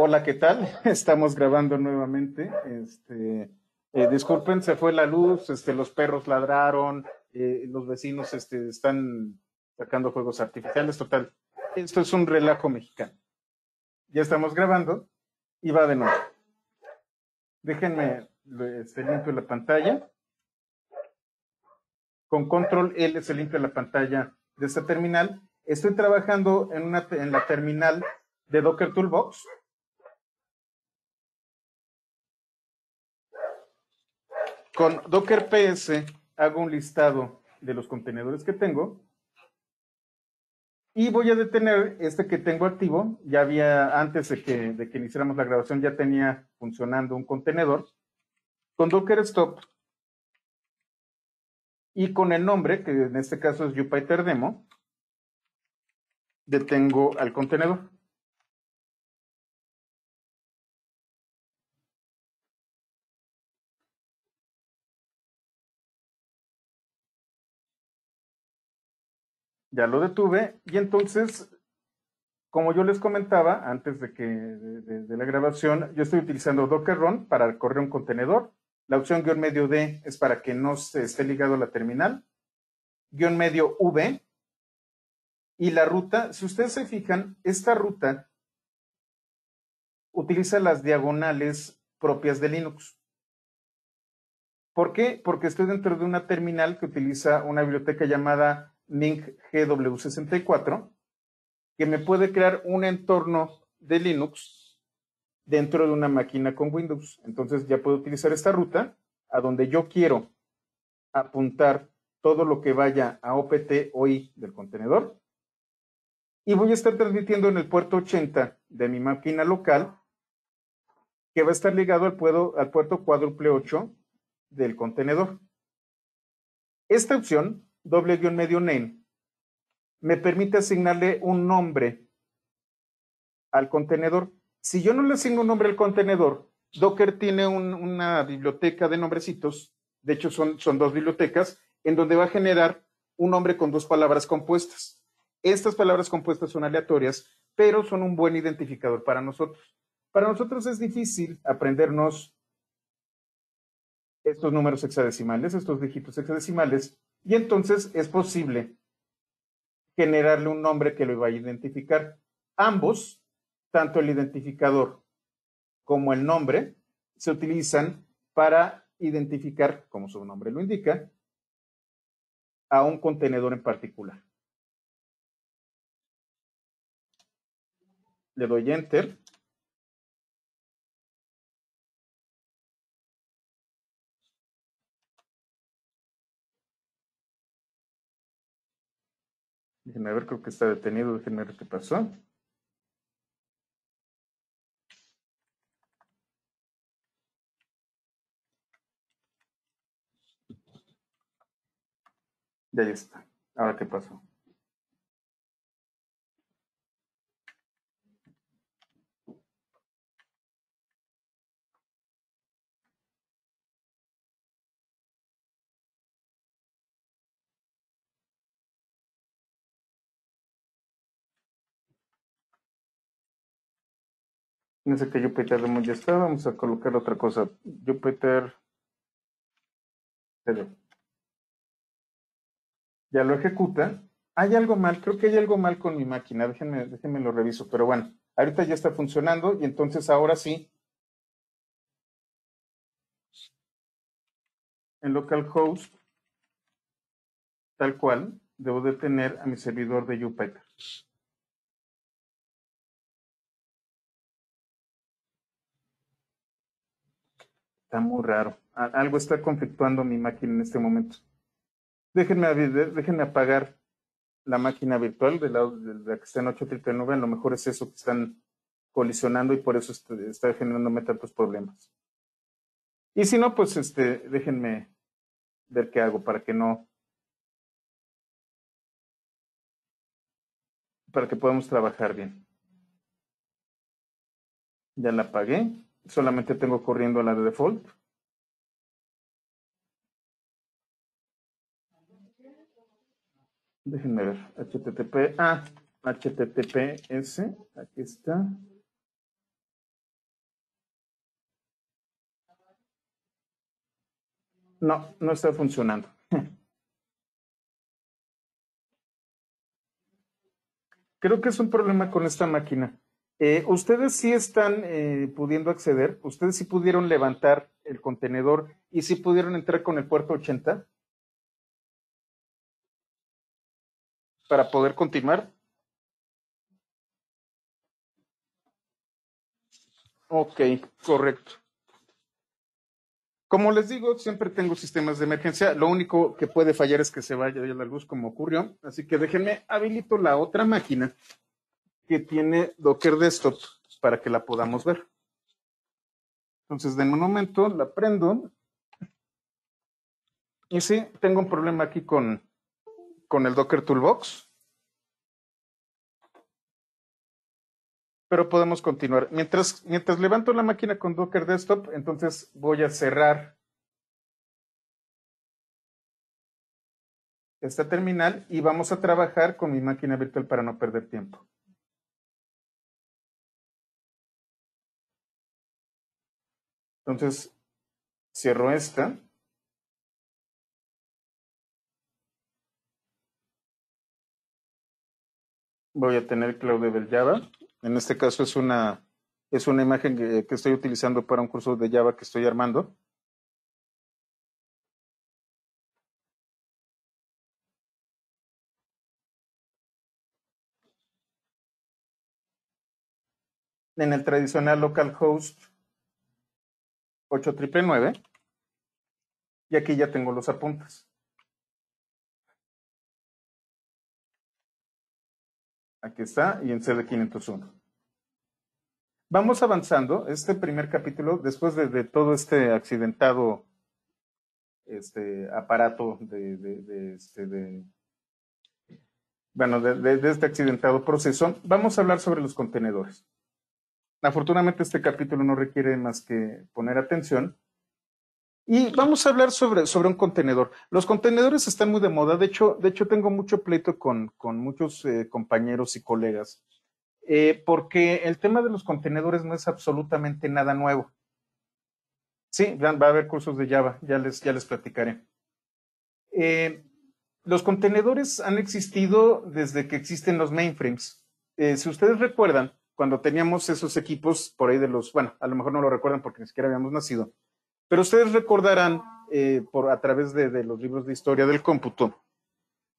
Hola, ¿qué tal? Estamos grabando nuevamente. Este, eh, disculpen, se fue la luz, este, los perros ladraron, eh, los vecinos este, están sacando juegos artificiales, total. Esto es un relajo mexicano. Ya estamos grabando y va de nuevo. Déjenme, se la pantalla. Con control L se limpia la pantalla de esta terminal. Estoy trabajando en, una, en la terminal de Docker Toolbox con Docker PS hago un listado de los contenedores que tengo y voy a detener este que tengo activo. Ya había, antes de que, iniciáramos la grabación, ya tenía funcionando un contenedor con Docker Stop y con el nombre, que en este caso es Jupyter Demo, detengo al contenedor. ya lo detuve y entonces, como yo les comentaba antes de que de, la grabación, yo estoy utilizando Docker Run para correr un contenedor. La opción guión medio D es para que no se esté ligado a la terminal. Guión medio V. Y la ruta, si ustedes se fijan, esta ruta utiliza las diagonales propias de Linux. ¿Por qué? Porque estoy dentro de una terminal que utiliza una biblioteca llamada Link GW64, que me puede crear un entorno de Linux dentro de una máquina con Windows. Entonces ya puedo utilizar esta ruta a donde yo quiero apuntar todo lo que vaya a OPT OI del contenedor. Y voy a estar transmitiendo en el puerto 80 de mi máquina local, que va a estar ligado al, puerto, al puerto cuádruple 8 del contenedor. Esta opción doble medio name, me permite asignarle un nombre al contenedor. Si yo no le asigno un nombre al contenedor, Docker tiene una biblioteca de nombrecitos, de hecho son, son dos bibliotecas, en donde va a generar un nombre con dos palabras compuestas. Estas palabras compuestas son aleatorias, pero son un buen identificador para nosotros. Para nosotros es difícil aprendernos estos números hexadecimales, estos dígitos hexadecimales, y entonces es posible generarle un nombre que lo va a identificar. Ambos, tanto el identificador como el nombre, se utilizan para identificar, como su nombre lo indica, a un contenedor en particular. Le doy enter. Déjenme ver, creo que está detenido. Déjenme ver qué pasó. Ya está. Ahora qué pasó. Fíjense que que ya está. Vamos a colocar otra cosa. Júpiter. Ya lo ejecuta. Hay algo mal, creo que hay algo mal con mi máquina. Déjenme, déjenme lo reviso. Pero bueno, ahorita ya está funcionando y entonces ahora sí. En localhost, tal cual, debo de tener a mi servidor de Jupyter. Está muy raro. Algo está conflictuando mi máquina en este momento. Déjenme, déjenme apagar la máquina virtual de la, de la que está en 8.39. A lo mejor es eso que están colisionando y por eso este, está, está generándome tantos problemas. Y si no, pues este, déjenme ver qué hago para que no. Para que podamos trabajar bien. Ya la apagué solamente tengo corriendo la de default. Déjenme ver. HTTP. Ah, HTTPS. Aquí está. No, no está funcionando. Creo que es un problema con esta máquina. Eh, ustedes sí están eh, pudiendo acceder, ustedes sí pudieron levantar el contenedor y sí pudieron entrar con el puerto 80 para poder continuar. Ok, correcto. Como les digo, siempre tengo sistemas de emergencia. Lo único que puede fallar es que se vaya la luz como ocurrió. Así que déjenme, habilito la otra máquina que tiene Docker Desktop para que la podamos ver. Entonces, de un momento la prendo. Y sí, tengo un problema aquí con, con el Docker Toolbox. Pero podemos continuar. Mientras, mientras levanto la máquina con Docker Desktop, entonces voy a cerrar esta terminal y vamos a trabajar con mi máquina virtual para no perder tiempo. Entonces, cierro esta. Voy a tener Cloud Java. En este caso es una, es una imagen que estoy utilizando para un curso de Java que estoy armando. En el tradicional localhost nueve Y aquí ya tengo los apuntes. Aquí está, y en CD501. Vamos avanzando. Este primer capítulo, después de, todo este accidentado este aparato de, este, bueno, de este accidentado proceso, vamos a hablar sobre los contenedores. Afortunadamente este capítulo no requiere más que poner atención. Y vamos a hablar sobre, sobre un contenedor. Los contenedores están muy de moda. De hecho, de hecho tengo mucho pleito con, con muchos eh, compañeros y colegas. Eh, porque el tema de los contenedores no es absolutamente nada nuevo. Sí, va a haber cursos de Java, ya les, ya les platicaré. Eh, los contenedores han existido desde que existen los mainframes. si ustedes recuerdan, cuando teníamos esos equipos por ahí de los, bueno, a lo mejor no lo recuerdan porque ni siquiera habíamos nacido, pero ustedes recordarán eh, por, a través de, los libros de historia del cómputo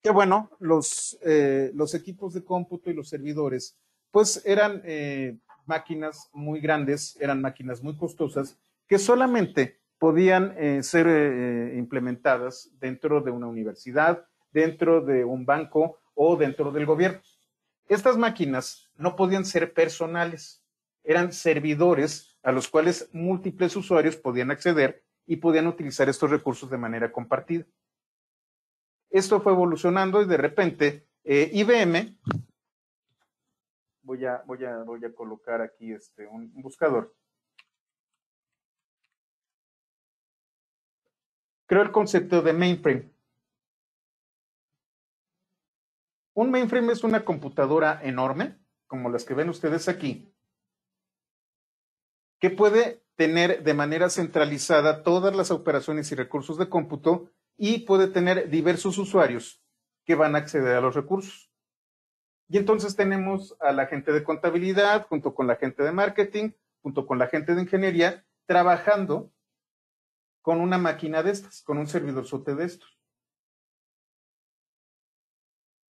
que, bueno, los, eh, los equipos de cómputo y los servidores, pues eran eh, máquinas muy grandes, eran máquinas muy costosas que solamente podían ser implementadas dentro de una universidad, dentro de un banco o dentro del gobierno. Estas máquinas no podían ser personales, eran servidores a los cuales múltiples usuarios podían acceder y podían utilizar estos recursos de manera compartida. Esto fue evolucionando y de repente eh, IBM, voy a, voy, voy a, colocar aquí este, un, buscador, Creo el concepto de mainframe Un mainframe es una computadora enorme, como las que ven ustedes aquí, que puede tener de manera centralizada todas las operaciones y recursos de cómputo y puede tener diversos usuarios que van a acceder a los recursos. Y entonces tenemos a la gente de contabilidad, junto con la gente de marketing, junto con la gente de ingeniería, trabajando con una máquina de estas, con un servidor sote de estos.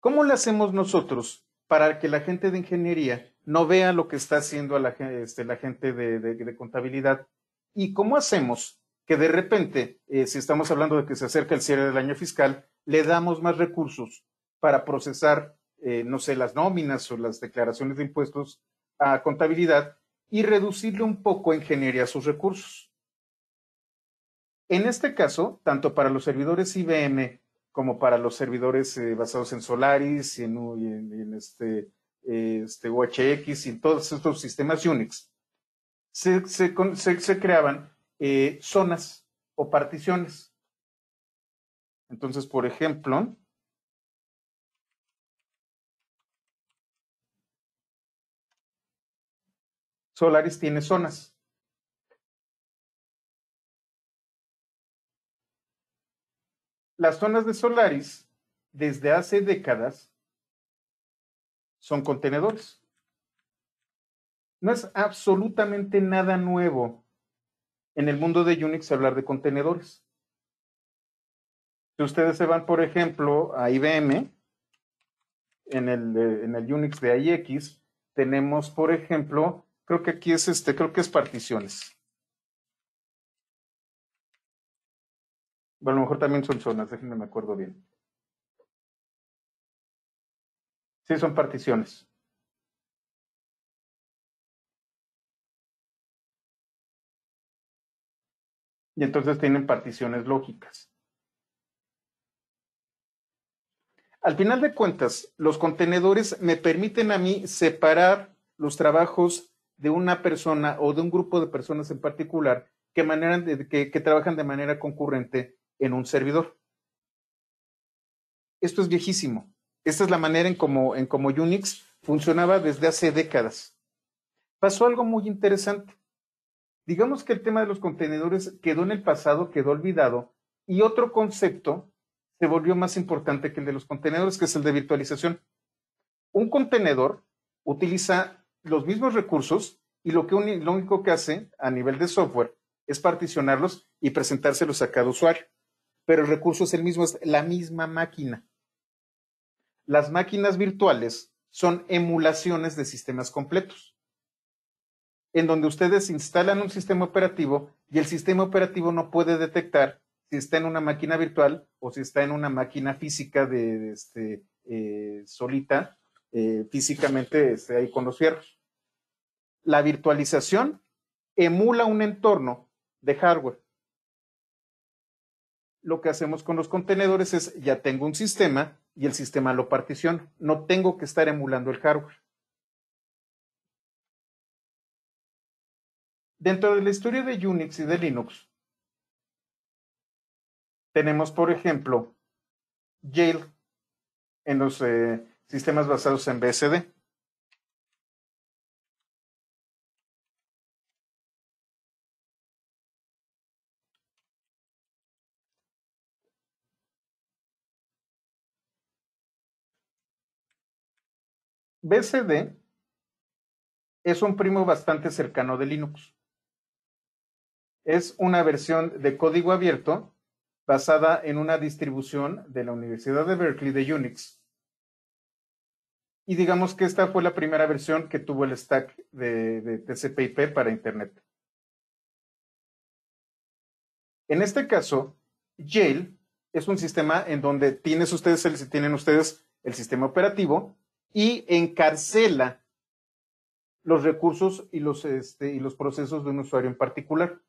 ¿Cómo lo hacemos nosotros para que la gente de ingeniería no vea lo que está haciendo la, este, gente de, contabilidad? ¿Y cómo hacemos que de repente, eh, si estamos hablando de que se acerca el cierre del año fiscal, le damos más recursos para procesar, eh, no sé, las nóminas o las declaraciones de impuestos a contabilidad y reducirle un poco a ingeniería sus recursos? En este caso, tanto para los servidores IBM como para los servidores eh, basados en Solaris y en, este, eh, este UHX y en todos estos sistemas Unix, se, se, creaban eh, zonas o particiones. Entonces, por ejemplo, Solaris tiene zonas. las zonas de Solaris, desde hace décadas, son contenedores. No es absolutamente nada nuevo en el mundo de Unix hablar de contenedores. Si ustedes se van, por ejemplo, a IBM, en el, eh, en el Unix de IX, tenemos, por ejemplo, creo que aquí es este, creo que es particiones. A lo mejor también son zonas, déjenme me acuerdo bien. Sí, son particiones. Y entonces tienen particiones lógicas. Al final de cuentas, los contenedores me permiten a mí separar los trabajos de una persona o de un grupo de personas en particular que, que trabajan de manera concurrente en un servidor. Esto es viejísimo. Esta es la manera en cómo en como Unix funcionaba desde hace décadas. Pasó algo muy interesante. Digamos que el tema de los contenedores quedó en el pasado, quedó olvidado, y otro concepto se volvió más importante que el de los contenedores, que es el de virtualización. Un contenedor utiliza los mismos recursos y lo, que lo único que hace a nivel de software es particionarlos y presentárselos a cada usuario pero el recurso es el mismo, es la misma máquina. Las máquinas virtuales son emulaciones de sistemas completos, en donde ustedes instalan un sistema operativo y el sistema operativo no puede detectar si está en una máquina virtual o si está en una máquina física de, este, eh, solita, eh, físicamente este, ahí con los fierros. La virtualización emula un entorno de hardware lo que hacemos con los contenedores es, ya tengo un sistema y el sistema lo particiona. No tengo que estar emulando el hardware. Dentro de la historia de Unix y de Linux, tenemos, por ejemplo, Yale en los eh, sistemas basados en BSD. BCD es un primo bastante cercano de Linux. Es una versión de código abierto basada en una distribución de la Universidad de Berkeley de Unix. Y digamos que esta fue la primera versión que tuvo el stack de, de TCP/IP para Internet. En este caso, Jail es un sistema en donde ustedes tienen ustedes el sistema operativo y encarcela los recursos y los, este, y los procesos de un usuario en particular.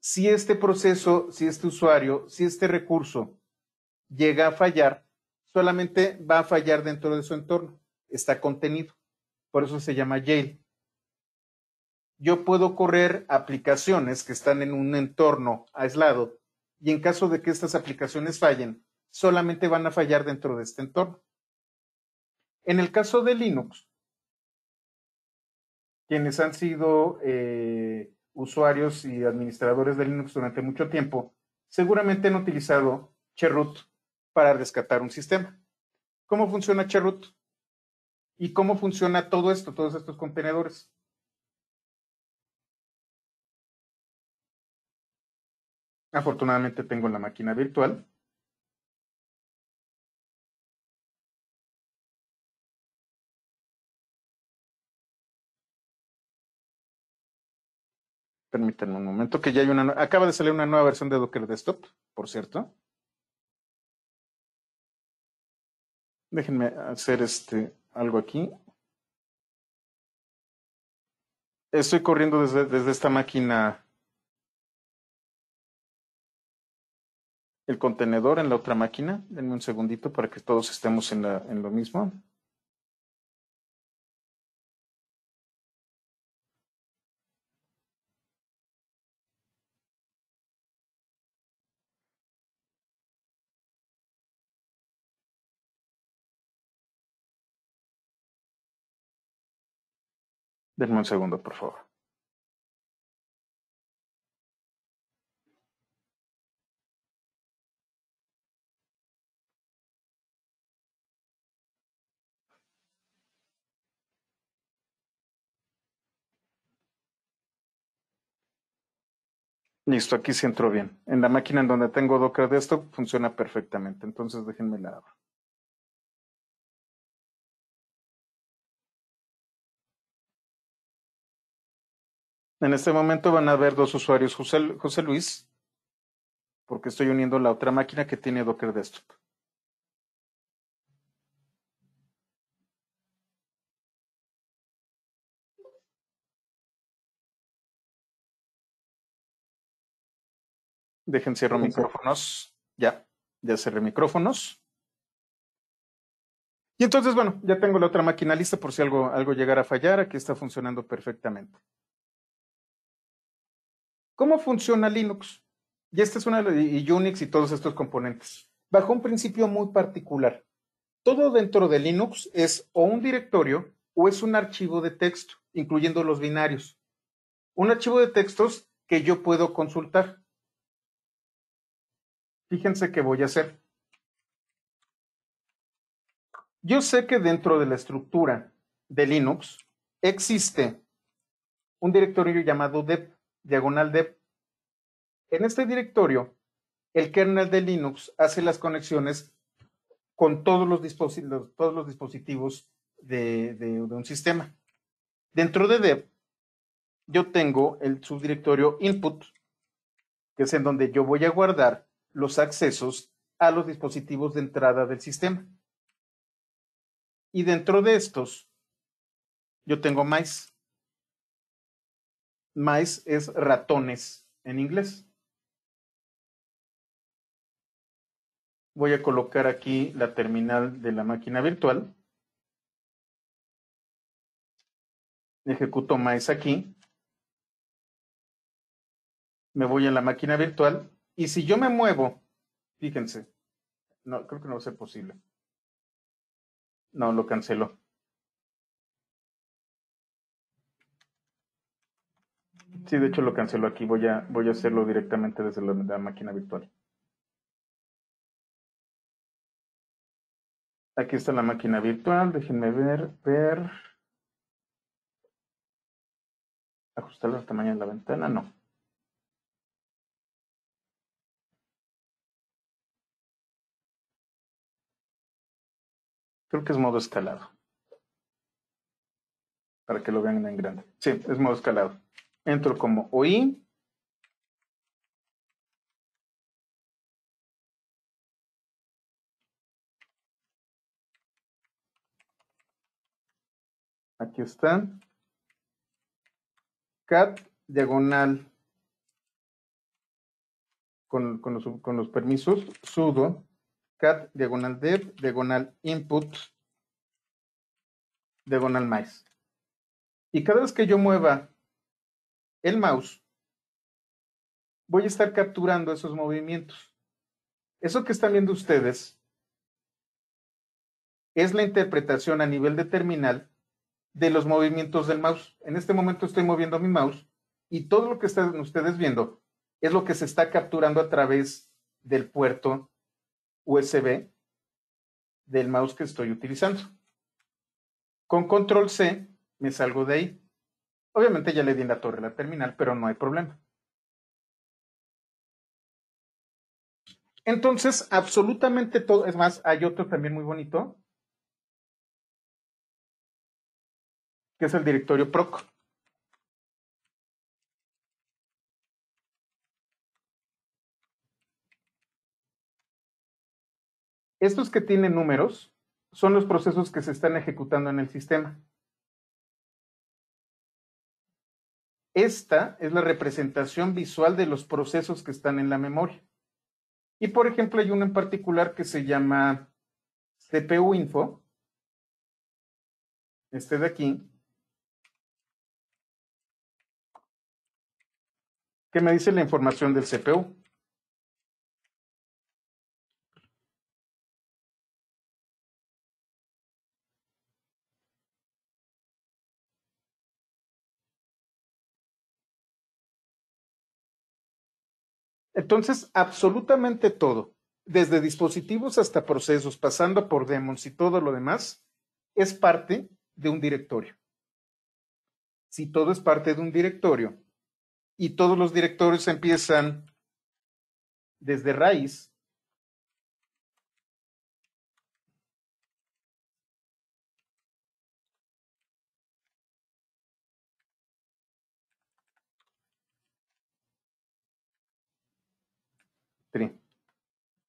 Si este proceso, si este usuario, si este recurso llega a fallar, solamente va a fallar dentro de su entorno, está contenido. Por eso se llama jail. Yo puedo correr aplicaciones que están en un entorno aislado y en caso de que estas aplicaciones fallen, solamente van a fallar dentro de este entorno. En el caso de Linux, quienes han sido eh, usuarios y administradores de Linux durante mucho tiempo, seguramente han utilizado Chroot para rescatar un sistema. ¿Cómo funciona Chroot ¿Y cómo funciona todo esto, todos estos contenedores? Afortunadamente tengo la máquina virtual. Permítanme un momento, que ya hay una. Acaba de salir una nueva versión de Docker Desktop, por cierto. Déjenme hacer este algo aquí. Estoy corriendo desde, esta máquina el contenedor en la otra máquina. Denme un segundito para que todos estemos en, la, en lo mismo. Denme un segundo, por favor. Listo, aquí sí entró bien. En la máquina en donde tengo Docker de esto, funciona perfectamente, entonces déjenme la En este momento van a ver dos usuarios, José, Luis, porque estoy uniendo la otra máquina que tiene Docker Desktop. Dejen cierro micrófonos. Ya, ya cerré micrófonos. Y entonces, bueno, ya tengo la otra máquina lista por si algo llegara a fallar. Aquí está funcionando perfectamente. ¿Cómo funciona Linux? Y esta es una Unix y todos estos componentes. Bajo un principio muy particular. Todo dentro de Linux es o un directorio o es un archivo de texto, incluyendo los binarios. Un archivo de textos que yo puedo consultar. Fíjense qué voy a hacer. Yo sé que dentro de la estructura de Linux existe un directorio llamado dev diagonal dev En este directorio, el kernel de Linux hace las conexiones con todos los, dispositivos, todos los dispositivos de, de, un sistema. Dentro de dev, yo tengo el subdirectorio input, que es en donde yo voy a guardar los accesos a los dispositivos de entrada del sistema. Y dentro de estos, yo tengo MySQL mice es ratones en inglés. Voy a colocar aquí la terminal de la máquina virtual. Ejecuto mice aquí. Me voy a la máquina virtual. Y si yo me muevo, fíjense, no, creo que no va a ser posible. No, lo canceló. Sí, de hecho lo cancelo aquí. Voy a, voy a hacerlo directamente desde la, máquina virtual. Aquí está la máquina virtual. Déjenme ver, ver. Ajustar el tamaño de la ventana. No. Creo que es modo escalado. Para que lo vean en grande. Sí, es modo escalado entro como OI. Aquí están. Cat diagonal con, los, permisos sudo cat diagonal dev diagonal input diagonal mais. Y cada vez que yo mueva el mouse, voy a estar capturando esos movimientos. Eso que están viendo ustedes es la interpretación a nivel de terminal de los movimientos del mouse. En este momento estoy moviendo mi mouse y todo lo que están ustedes viendo es lo que se está capturando a través del puerto USB del mouse que estoy utilizando. Con control C me salgo de ahí Obviamente ya le di en la torre la terminal, pero no hay problema. Entonces, absolutamente todo, es más, hay otro también muy bonito, que es el directorio PROC. Estos que tienen números son los procesos que se están ejecutando en el sistema. Esta es la representación visual de los procesos que están en la memoria. Y por ejemplo, hay uno en particular que se llama CPU Info, este de aquí, que me dice la información del CPU. Entonces, absolutamente todo, desde dispositivos hasta procesos, pasando por demons y todo lo demás, es parte de un directorio. Si todo es parte de un directorio y todos los directorios empiezan desde raíz,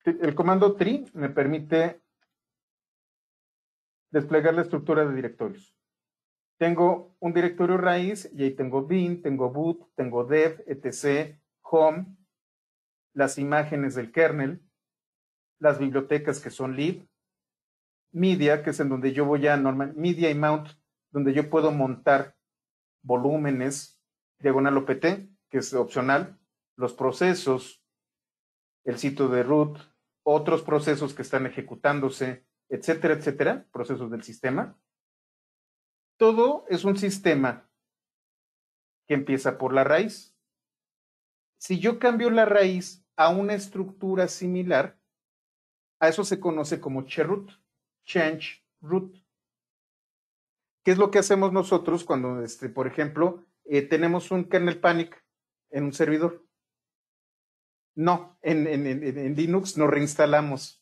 El comando tree me permite desplegar la estructura de directorios. Tengo un directorio raíz y ahí tengo bin, tengo boot, tengo dev, etc, home, las imágenes del kernel, las bibliotecas que son lib, media, que es en donde yo voy a normal, media y mount, donde yo puedo montar volúmenes, diagonal OPT, que es opcional, los procesos, el sitio de root, otros procesos que están ejecutándose, etcétera, etcétera, procesos del sistema. Todo es un sistema que empieza por la raíz. Si yo cambio la raíz a una estructura similar, a eso se conoce como chroot, change root. ¿Qué es lo que hacemos nosotros cuando, este, por ejemplo, eh, tenemos un kernel panic en un servidor? No, en, Linux no reinstalamos.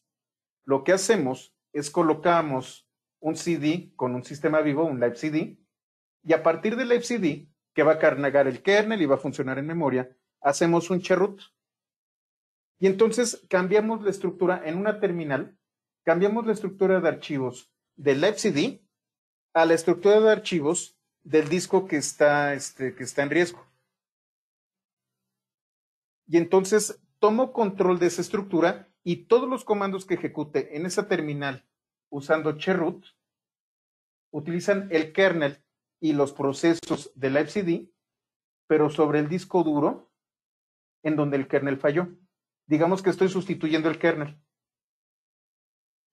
Lo que hacemos es colocamos un CD con un sistema vivo, un live CD, y a partir del live CD, que va a carnagar el kernel y va a funcionar en memoria, hacemos un chroot Y entonces cambiamos la estructura en una terminal, cambiamos la estructura de archivos del live CD a la estructura de archivos del disco que está, este, que está en riesgo. Y entonces tomo control de esa estructura y todos los comandos que ejecute en esa terminal usando chroot utilizan el kernel y los procesos del la pero sobre el disco duro en donde el kernel falló. Digamos que estoy sustituyendo el kernel.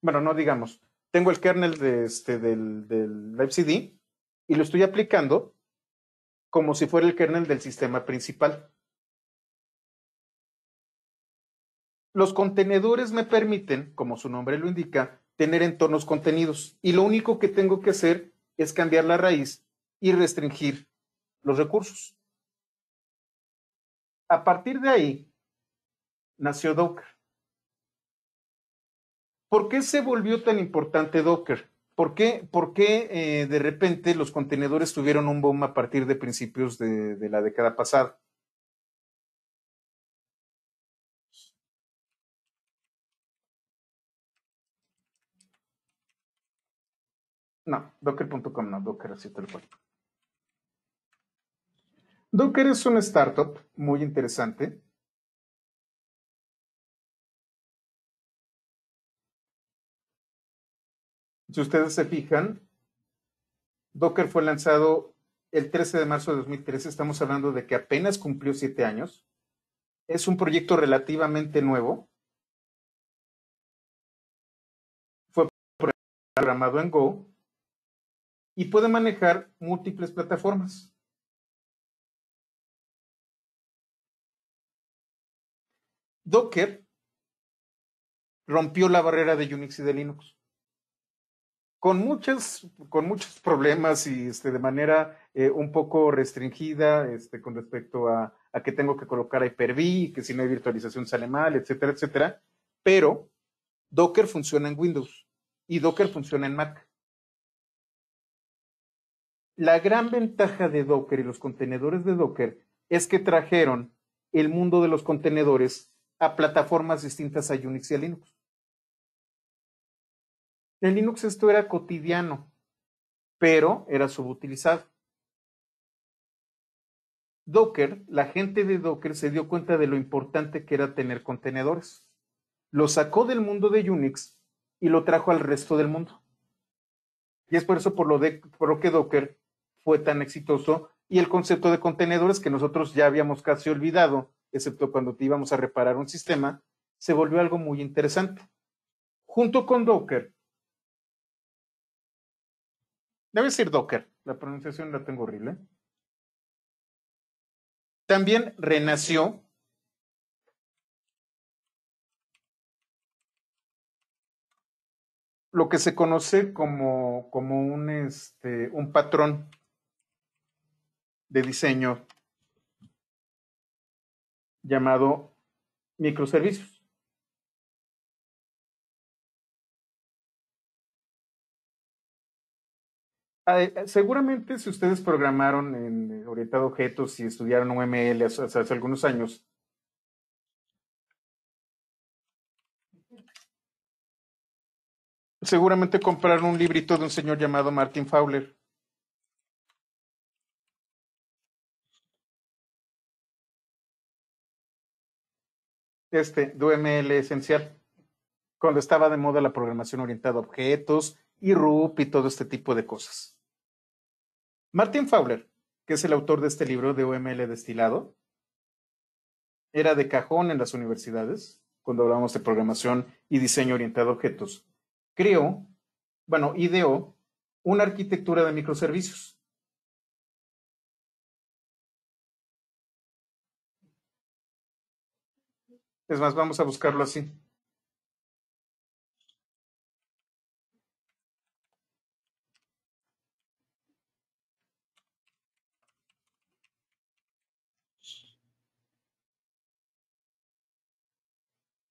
Bueno, no digamos. Tengo el kernel de este, del, del FCD y lo estoy aplicando como si fuera el kernel del sistema principal. Los contenedores me permiten, como su nombre lo indica, tener entornos contenidos y lo único que tengo que hacer es cambiar la raíz y restringir los recursos. A partir de ahí nació Docker. ¿Por qué se volvió tan importante Docker? ¿Por qué, por qué eh, de repente los contenedores tuvieron un boom a partir de principios de la década pasada? No, docker.com no, docker así tal cual. Docker es una startup muy interesante. Si ustedes se fijan, Docker fue lanzado el 13 de marzo de 2013. Estamos hablando de que apenas cumplió siete años. Es un proyecto relativamente nuevo. Fue programado en Go y puede manejar múltiples plataformas. Docker rompió la barrera de Unix y de Linux. Con, muchas, con muchos problemas y este, de manera eh, un poco restringida este, con respecto a, que tengo que colocar Hyper-V, que si no hay virtualización sale mal, etcétera, etcétera. Pero Docker funciona en Windows y Docker funciona en Mac. La gran ventaja de Docker y los contenedores de Docker es que trajeron el mundo de los contenedores a plataformas distintas a Unix y a Linux. En Linux esto era cotidiano, pero era subutilizado. Docker, la gente de Docker se dio cuenta de lo importante que era tener contenedores. Lo sacó del mundo de Unix y lo trajo al resto del mundo. Y es por eso por lo, por lo que Docker fue tan exitoso y el concepto de contenedores que nosotros ya habíamos casi olvidado, excepto cuando te íbamos a reparar un sistema, se volvió algo muy interesante. Junto con Docker, debe decir Docker, la pronunciación la tengo horrible, también renació lo que se conoce como, como un, este, un patrón de diseño llamado microservicios. Ah, eh, seguramente si ustedes programaron en eh, orientado a objetos y estudiaron UML hace, hace algunos años, seguramente compraron un librito de un señor llamado Martin Fowler. este UML esencial, cuando estaba de moda la programación orientada a objetos y RUP y todo este tipo de cosas. Martin Fowler, que es el autor de este libro de UML destilado, era de cajón en las universidades, cuando hablamos de programación y diseño orientado a objetos. Creó, bueno, ideó una arquitectura de microservicios Es más, vamos a buscarlo así.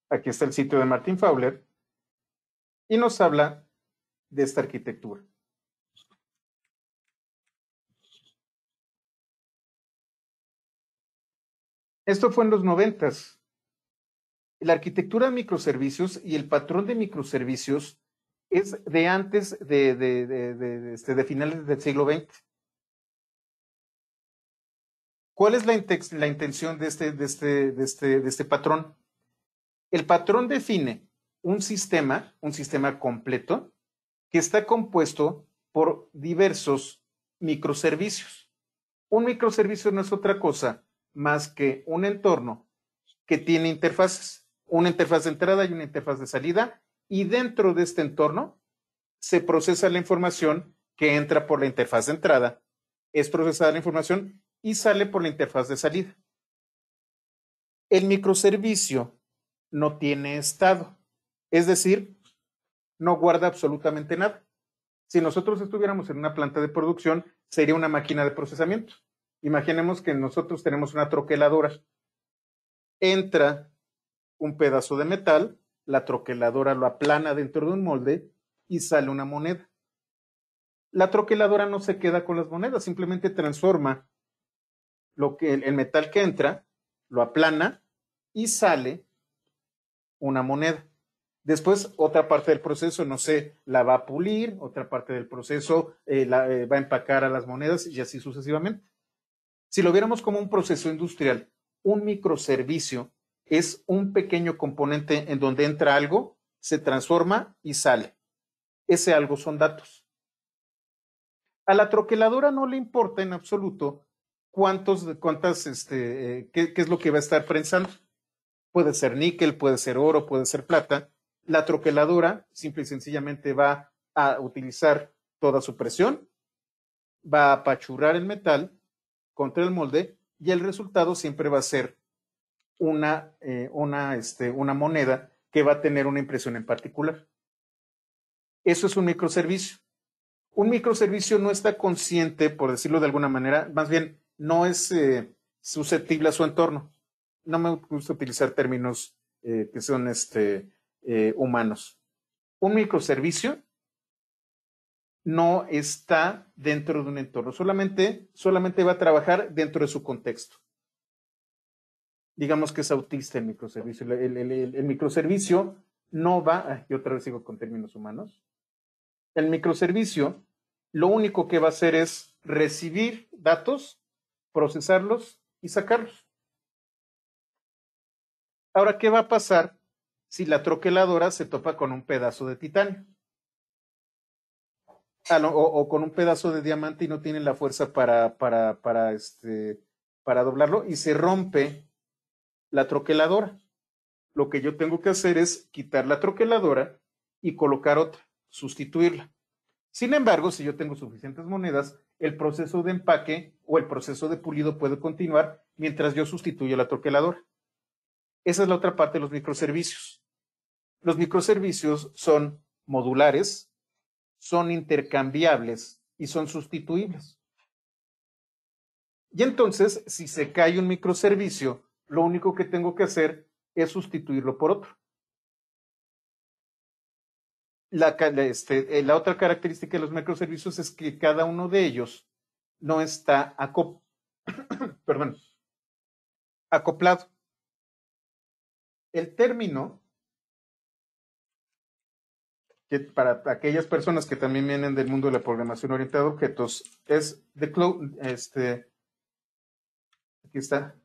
Aquí está el sitio de Martin Fowler y nos habla de esta arquitectura. Esto fue en los noventas la arquitectura de microservicios y el patrón de microservicios es de antes de, de, este, finales del siglo XX. ¿Cuál es la, intención de este, este, este, de este patrón? El patrón define un sistema, un sistema completo, que está compuesto por diversos microservicios. Un microservicio no es otra cosa más que un entorno que tiene interfaces una interfaz de entrada y una interfaz de salida, y dentro de este entorno se procesa la información que entra por la interfaz de entrada, es procesada la información y sale por la interfaz de salida. El microservicio no tiene estado, es decir, no guarda absolutamente nada. Si nosotros estuviéramos en una planta de producción, sería una máquina de procesamiento. Imaginemos que nosotros tenemos una troqueladora. Entra un pedazo de metal, la troqueladora lo aplana dentro de un molde y sale una moneda. La troqueladora no se queda con las monedas, simplemente transforma lo que el, metal que entra, lo aplana y sale una moneda. Después, otra parte del proceso, no sé, la va a pulir, otra parte del proceso eh, la, eh, va a empacar a las monedas y así sucesivamente. Si lo viéramos como un proceso industrial, un microservicio es un pequeño componente en donde entra algo, se transforma y sale. Ese algo son datos. A la troqueladora no le importa en absoluto cuántos, cuántas, este, eh, qué, es lo que va a estar prensando. Puede ser níquel, puede ser oro, puede ser plata. La troqueladora simple y sencillamente va a utilizar toda su presión, va a apachurrar el metal contra el molde y el resultado siempre va a ser eh, una, este, una moneda que va a tener una impresión en particular. Eso es un microservicio. Un microservicio no está consciente, por decirlo de alguna manera, más bien no es eh, susceptible a su entorno. No me gusta utilizar términos eh, que son este, humanos. Un microservicio no está dentro de un entorno, solamente, solamente va a trabajar dentro de su contexto digamos que es autista el microservicio. El, el, microservicio no va, yo otra vez sigo con términos humanos, el microservicio lo único que va a hacer es recibir datos, procesarlos y sacarlos. Ahora, ¿qué va a pasar si la troqueladora se topa con un pedazo de titanio? Ah, o, con un pedazo de diamante y no tiene la fuerza para, para, para, este, para doblarlo y se rompe la troqueladora. Lo que yo tengo que hacer es quitar la troqueladora y colocar otra, sustituirla. Sin embargo, si yo tengo suficientes monedas, el proceso de empaque o el proceso de pulido puede continuar mientras yo sustituyo la troqueladora. Esa es la otra parte de los microservicios. Los microservicios son modulares, son intercambiables y son sustituibles. Y entonces, si se cae un microservicio, lo único que tengo que hacer es sustituirlo por otro. La, este, eh, la otra característica de los microservicios es que cada uno de ellos no está acoplado. El término, para aquellas personas que también vienen del mundo de la programación orientada a objetos, es de este, aquí está,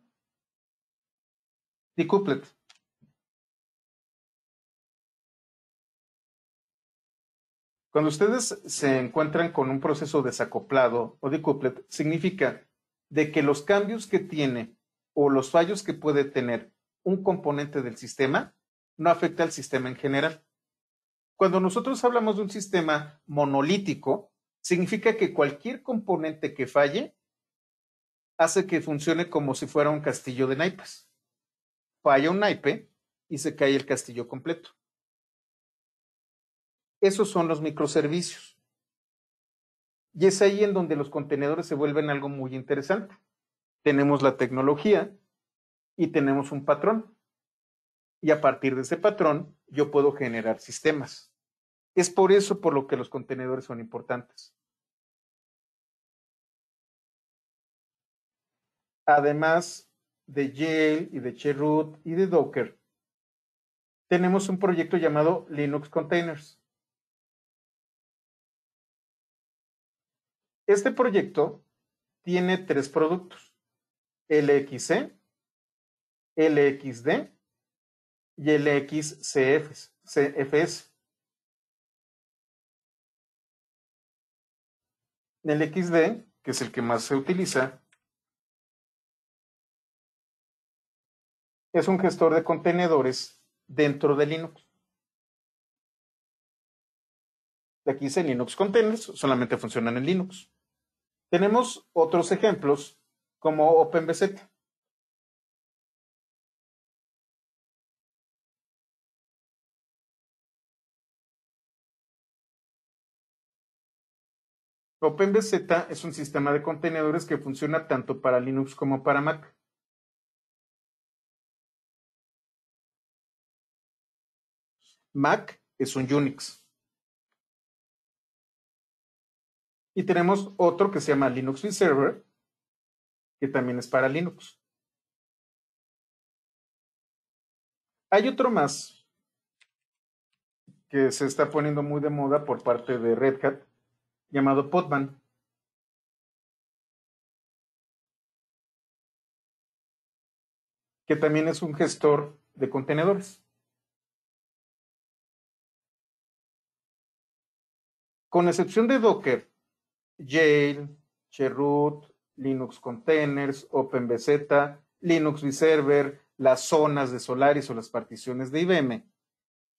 cuando ustedes se encuentran con un proceso desacoplado o de significa de que los cambios que tiene o los fallos que puede tener un componente del sistema no afecta al sistema en general. Cuando nosotros hablamos de un sistema monolítico, significa que cualquier componente que falle hace que funcione como si fuera un castillo de naipes. Vaya un naipe y se cae el castillo completo. Esos son los microservicios. Y es ahí en donde los contenedores se vuelven algo muy interesante. Tenemos la tecnología y tenemos un patrón. Y a partir de ese patrón yo puedo generar sistemas. Es por eso por lo que los contenedores son importantes. Además, de Yale y de Cherut y de Docker, tenemos un proyecto llamado Linux Containers. Este proyecto tiene tres productos, LXC, LXD y LXCFS. LXD, que es el que más se utiliza, es un gestor de contenedores dentro de Linux. Aquí dice Linux Containers, solamente funcionan en Linux. Tenemos otros ejemplos como OpenBZ. OpenBZ es un sistema de contenedores que funciona tanto para Linux como para Mac. Mac es un Unix. Y tenemos otro que se llama Linux Server, que también es para Linux. Hay otro más que se está poniendo muy de moda por parte de Red Hat, llamado Podman. que también es un gestor de contenedores. Con excepción de Docker, Jail, Cherroot, Linux Containers, OpenBZ, Linux vServer, las zonas de Solaris o las particiones de IBM,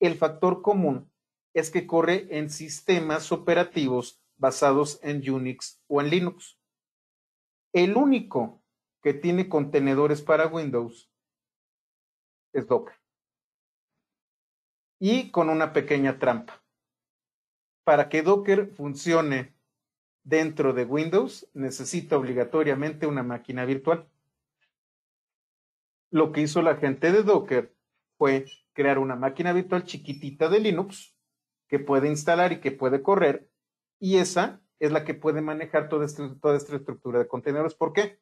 el factor común es que corre en sistemas operativos basados en Unix o en Linux. El único que tiene contenedores para Windows es Docker. Y con una pequeña trampa para que Docker funcione dentro de Windows, necesita obligatoriamente una máquina virtual. Lo que hizo la gente de Docker fue crear una máquina virtual chiquitita de Linux que puede instalar y que puede correr, y esa es la que puede manejar toda esta, toda esta estructura de contenedores. ¿Por qué?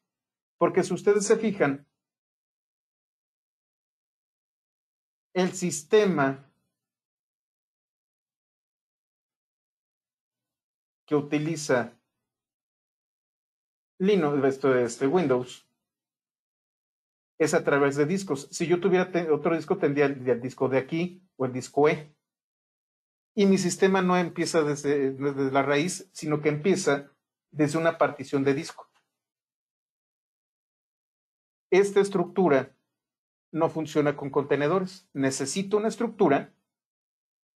Porque si ustedes se fijan, el sistema que utiliza Linux, esto este, Windows, es a través de discos. Si yo tuviera otro disco, tendría el, disco de aquí o el disco E. Y mi sistema no empieza desde, la raíz, sino que empieza desde una partición de disco. Esta estructura no funciona con contenedores. Necesito una estructura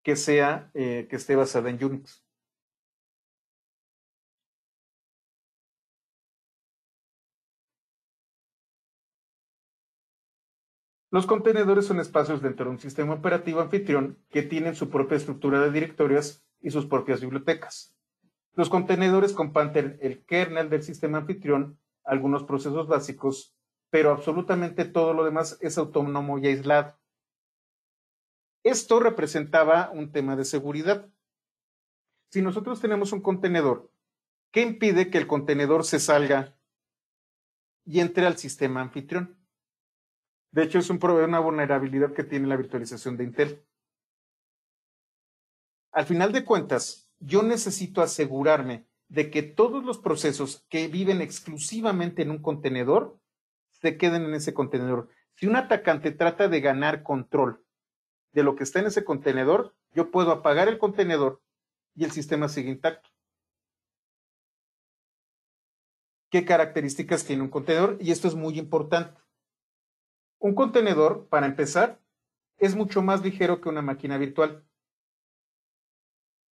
que sea, eh, que esté basada en Unix. Los contenedores son espacios dentro de un sistema operativo anfitrión que tienen su propia estructura de directorios y sus propias bibliotecas. Los contenedores comparten el kernel del sistema anfitrión, algunos procesos básicos, pero absolutamente todo lo demás es autónomo y aislado. Esto representaba un tema de seguridad. Si nosotros tenemos un contenedor, ¿qué impide que el contenedor se salga y entre al sistema anfitrión? De hecho, es un, una vulnerabilidad que tiene la virtualización de Intel. Al final de cuentas, yo necesito asegurarme de que todos los procesos que viven exclusivamente en un contenedor se queden en ese contenedor. Si un atacante trata de ganar control de lo que está en ese contenedor, yo puedo apagar el contenedor y el sistema sigue intacto. ¿Qué características tiene un contenedor? Y esto es muy importante. Un contenedor, para empezar, es mucho más ligero que una máquina virtual.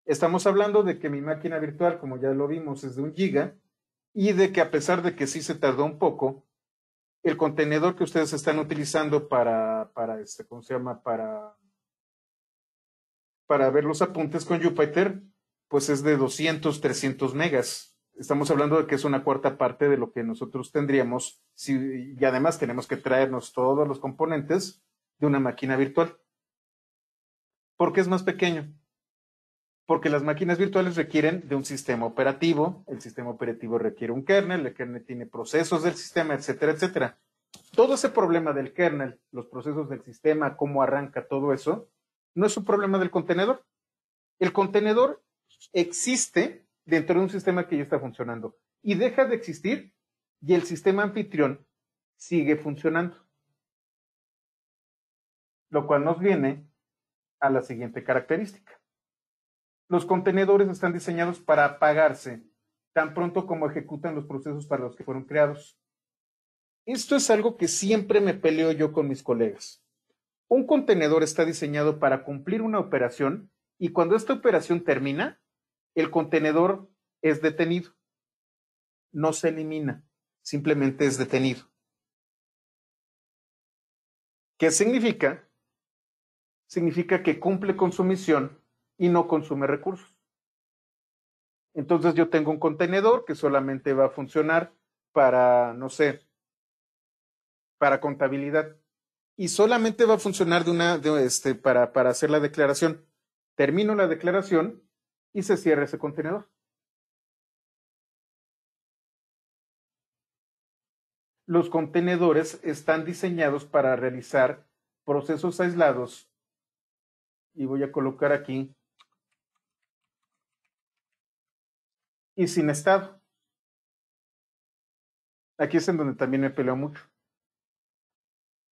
Estamos hablando de que mi máquina virtual, como ya lo vimos, es de un giga y de que a pesar de que sí se tardó un poco, el contenedor que ustedes están utilizando para, para este, Para, para ver los apuntes con Jupyter, pues es de 200, 300 megas estamos hablando de que es una cuarta parte de lo que nosotros tendríamos si, y además tenemos que traernos todos los componentes de una máquina virtual. ¿Por qué es más pequeño? Porque las máquinas virtuales requieren de un sistema operativo, el sistema operativo requiere un kernel, el kernel tiene procesos del sistema, etcétera, etcétera. Todo ese problema del kernel, los procesos del sistema, cómo arranca todo eso, no es un problema del contenedor. El contenedor existe dentro de un sistema que ya está funcionando. Y deja de existir y el sistema anfitrión sigue funcionando. Lo cual nos viene a la siguiente característica. Los contenedores están diseñados para apagarse tan pronto como ejecutan los procesos para los que fueron creados. Esto es algo que siempre me peleo yo con mis colegas. Un contenedor está diseñado para cumplir una operación y cuando esta operación termina, el contenedor es detenido. No se elimina, simplemente es detenido. ¿Qué significa? Significa que cumple con su misión y no consume recursos. Entonces yo tengo un contenedor que solamente va a funcionar para, no sé, para contabilidad. Y solamente va a funcionar de una, de este, para, para hacer la declaración. Termino la declaración y se cierra ese contenedor. Los contenedores están diseñados para realizar procesos aislados y voy a colocar aquí y sin estado. Aquí es en donde también me peleado mucho.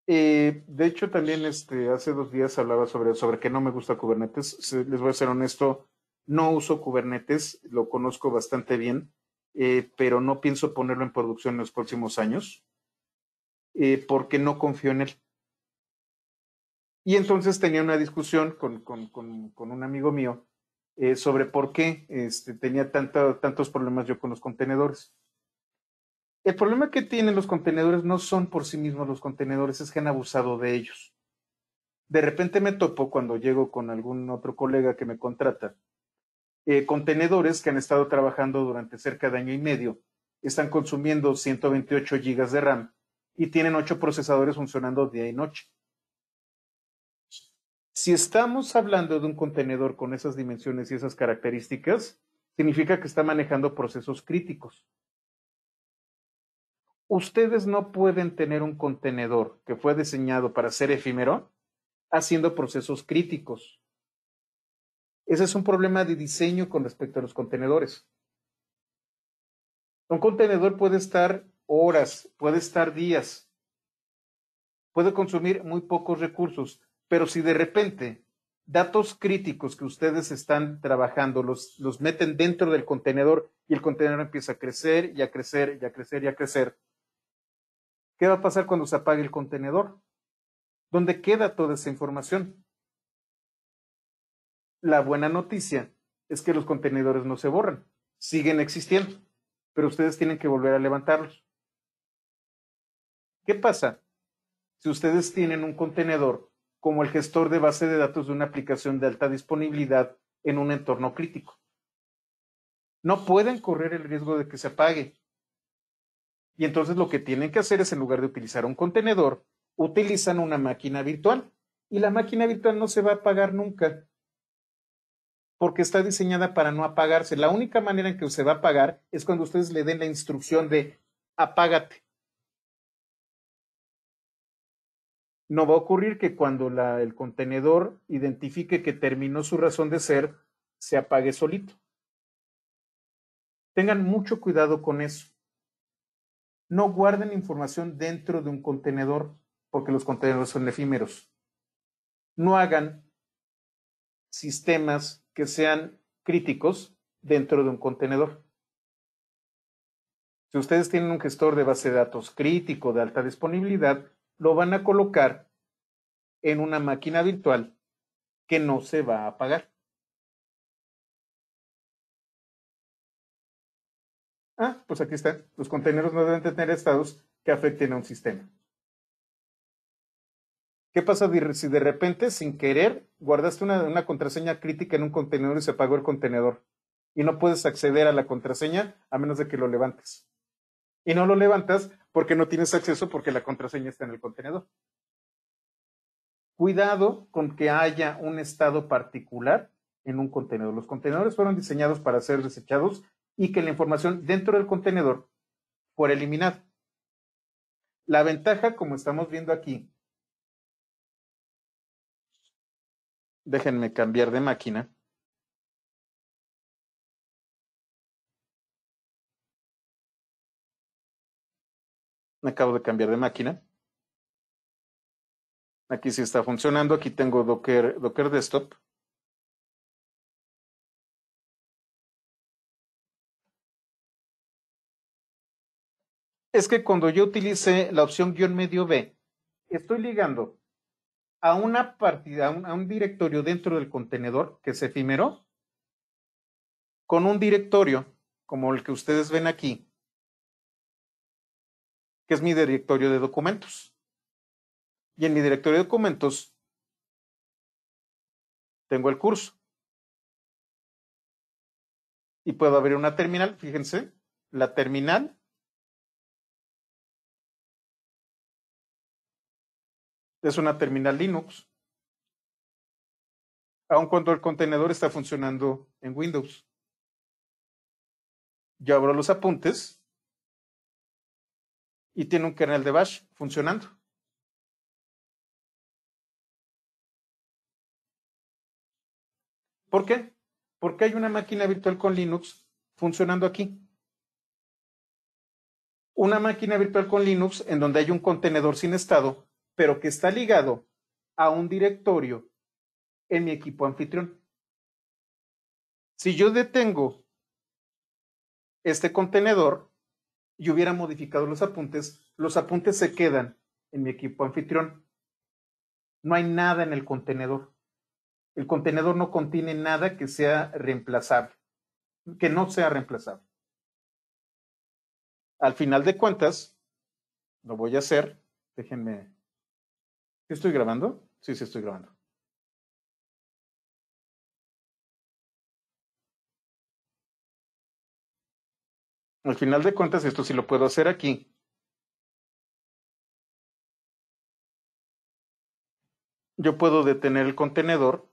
Eh, de hecho, también este, hace dos días hablaba sobre, sobre que no me gusta Kubernetes. Les voy a ser honesto, no uso Kubernetes, lo conozco bastante bien, eh, pero no pienso ponerlo en producción en los próximos años eh, porque no confío en él. Y entonces tenía una discusión con, un amigo mío eh, sobre por qué este, tenía tantos problemas yo con los contenedores. El problema que tienen los contenedores no son por sí mismos los contenedores, es que han abusado de ellos. De repente me topo cuando llego con algún otro colega que me contrata eh, contenedores que han estado trabajando durante cerca de año y medio. Están consumiendo 128 gigas de RAM y tienen ocho procesadores funcionando día y noche. Si estamos hablando de un contenedor con esas dimensiones y esas características, significa que está manejando procesos críticos. Ustedes no pueden tener un contenedor que fue diseñado para ser efímero haciendo procesos críticos. Ese es un problema de diseño con respecto a los contenedores. Un contenedor puede estar horas, puede estar días, puede consumir muy pocos recursos, pero si de repente datos críticos que ustedes están trabajando los, meten dentro del contenedor y el contenedor empieza a crecer y a crecer y a crecer y a crecer, ¿qué va a pasar cuando se apague el contenedor? ¿Dónde queda toda esa información? la buena noticia es que los contenedores no se borran, siguen existiendo, pero ustedes tienen que volver a levantarlos. ¿Qué pasa si ustedes tienen un contenedor como el gestor de base de datos de una aplicación de alta disponibilidad en un entorno crítico? No pueden correr el riesgo de que se apague. Y entonces lo que tienen que hacer es, en lugar de utilizar un contenedor, utilizan una máquina virtual. Y la máquina virtual no se va a apagar nunca porque está diseñada para no apagarse. La única manera en que se va a apagar es cuando ustedes le den la instrucción de apágate. No va a ocurrir que cuando el contenedor identifique que terminó su razón de ser, se apague solito. Tengan mucho cuidado con eso. No guarden información dentro de un contenedor, porque los contenedores son efímeros. No hagan sistemas que sean críticos dentro de un contenedor. Si ustedes tienen un gestor de base de datos crítico de alta disponibilidad, lo van a colocar en una máquina virtual que no se va a apagar. Ah, pues aquí están. Los contenedores no deben tener estados que afecten a un sistema. ¿Qué pasa si de repente, sin querer, guardaste una, contraseña crítica en un contenedor y se apagó el contenedor? Y no puedes acceder a la contraseña a menos de que lo levantes. Y no lo levantas porque no tienes acceso porque la contraseña está en el contenedor. Cuidado con que haya un estado particular en un contenedor. Los contenedores fueron diseñados para ser desechados y que la información dentro del contenedor fuera eliminada. La ventaja, como estamos viendo aquí, Déjenme cambiar de máquina. Me Acabo de cambiar de máquina. Aquí sí está funcionando. Aquí tengo Docker, Docker Desktop. Es que cuando yo utilicé la opción guión medio B, estoy ligando a una partida, a un, directorio dentro del contenedor que es efímero, con un directorio como el que ustedes ven aquí, que es mi directorio de documentos. Y en mi directorio de documentos tengo el curso. Y puedo abrir una terminal, fíjense, la terminal es una terminal Linux, aun cuando el contenedor está funcionando en Windows. Yo abro los apuntes y tiene un kernel de bash funcionando. ¿Por qué? Porque hay una máquina virtual con Linux funcionando aquí. Una máquina virtual con Linux en donde hay un contenedor sin estado pero que está ligado a un directorio en mi equipo anfitrión. Si yo detengo este contenedor y hubiera modificado los apuntes, los apuntes se quedan en mi equipo anfitrión. No hay nada en el contenedor. El contenedor no contiene nada que sea reemplazable, que no sea reemplazable. Al final de cuentas, lo voy a hacer, déjenme estoy grabando? Sí, sí, estoy grabando. Al final de cuentas, esto sí lo puedo hacer aquí. Yo puedo detener el contenedor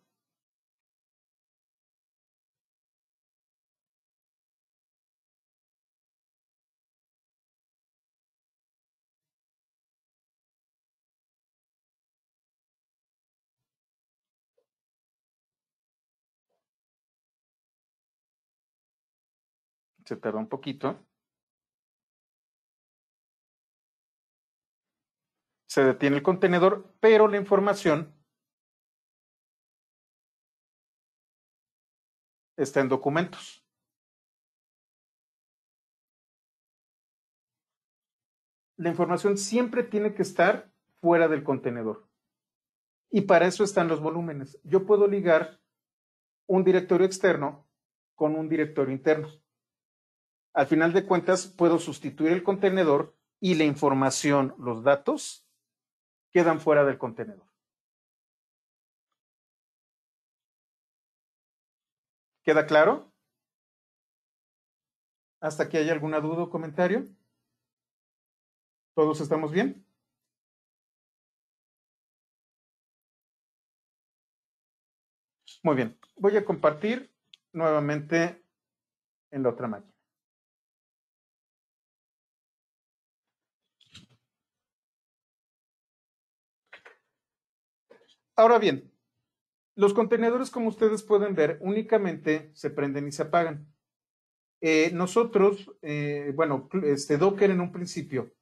se tarda un poquito. Se detiene el contenedor, pero la información está en documentos. La información siempre tiene que estar fuera del contenedor. Y para eso están los volúmenes. Yo puedo ligar un directorio externo con un directorio interno al final de cuentas puedo sustituir el contenedor y la información, los datos, quedan fuera del contenedor. ¿Queda claro? ¿Hasta aquí hay alguna duda o comentario? ¿Todos estamos bien? Muy bien, voy a compartir nuevamente en la otra máquina. Ahora bien, los contenedores, como ustedes pueden ver, únicamente se prenden y se apagan. Eh, nosotros, eh, bueno, este Docker en un principio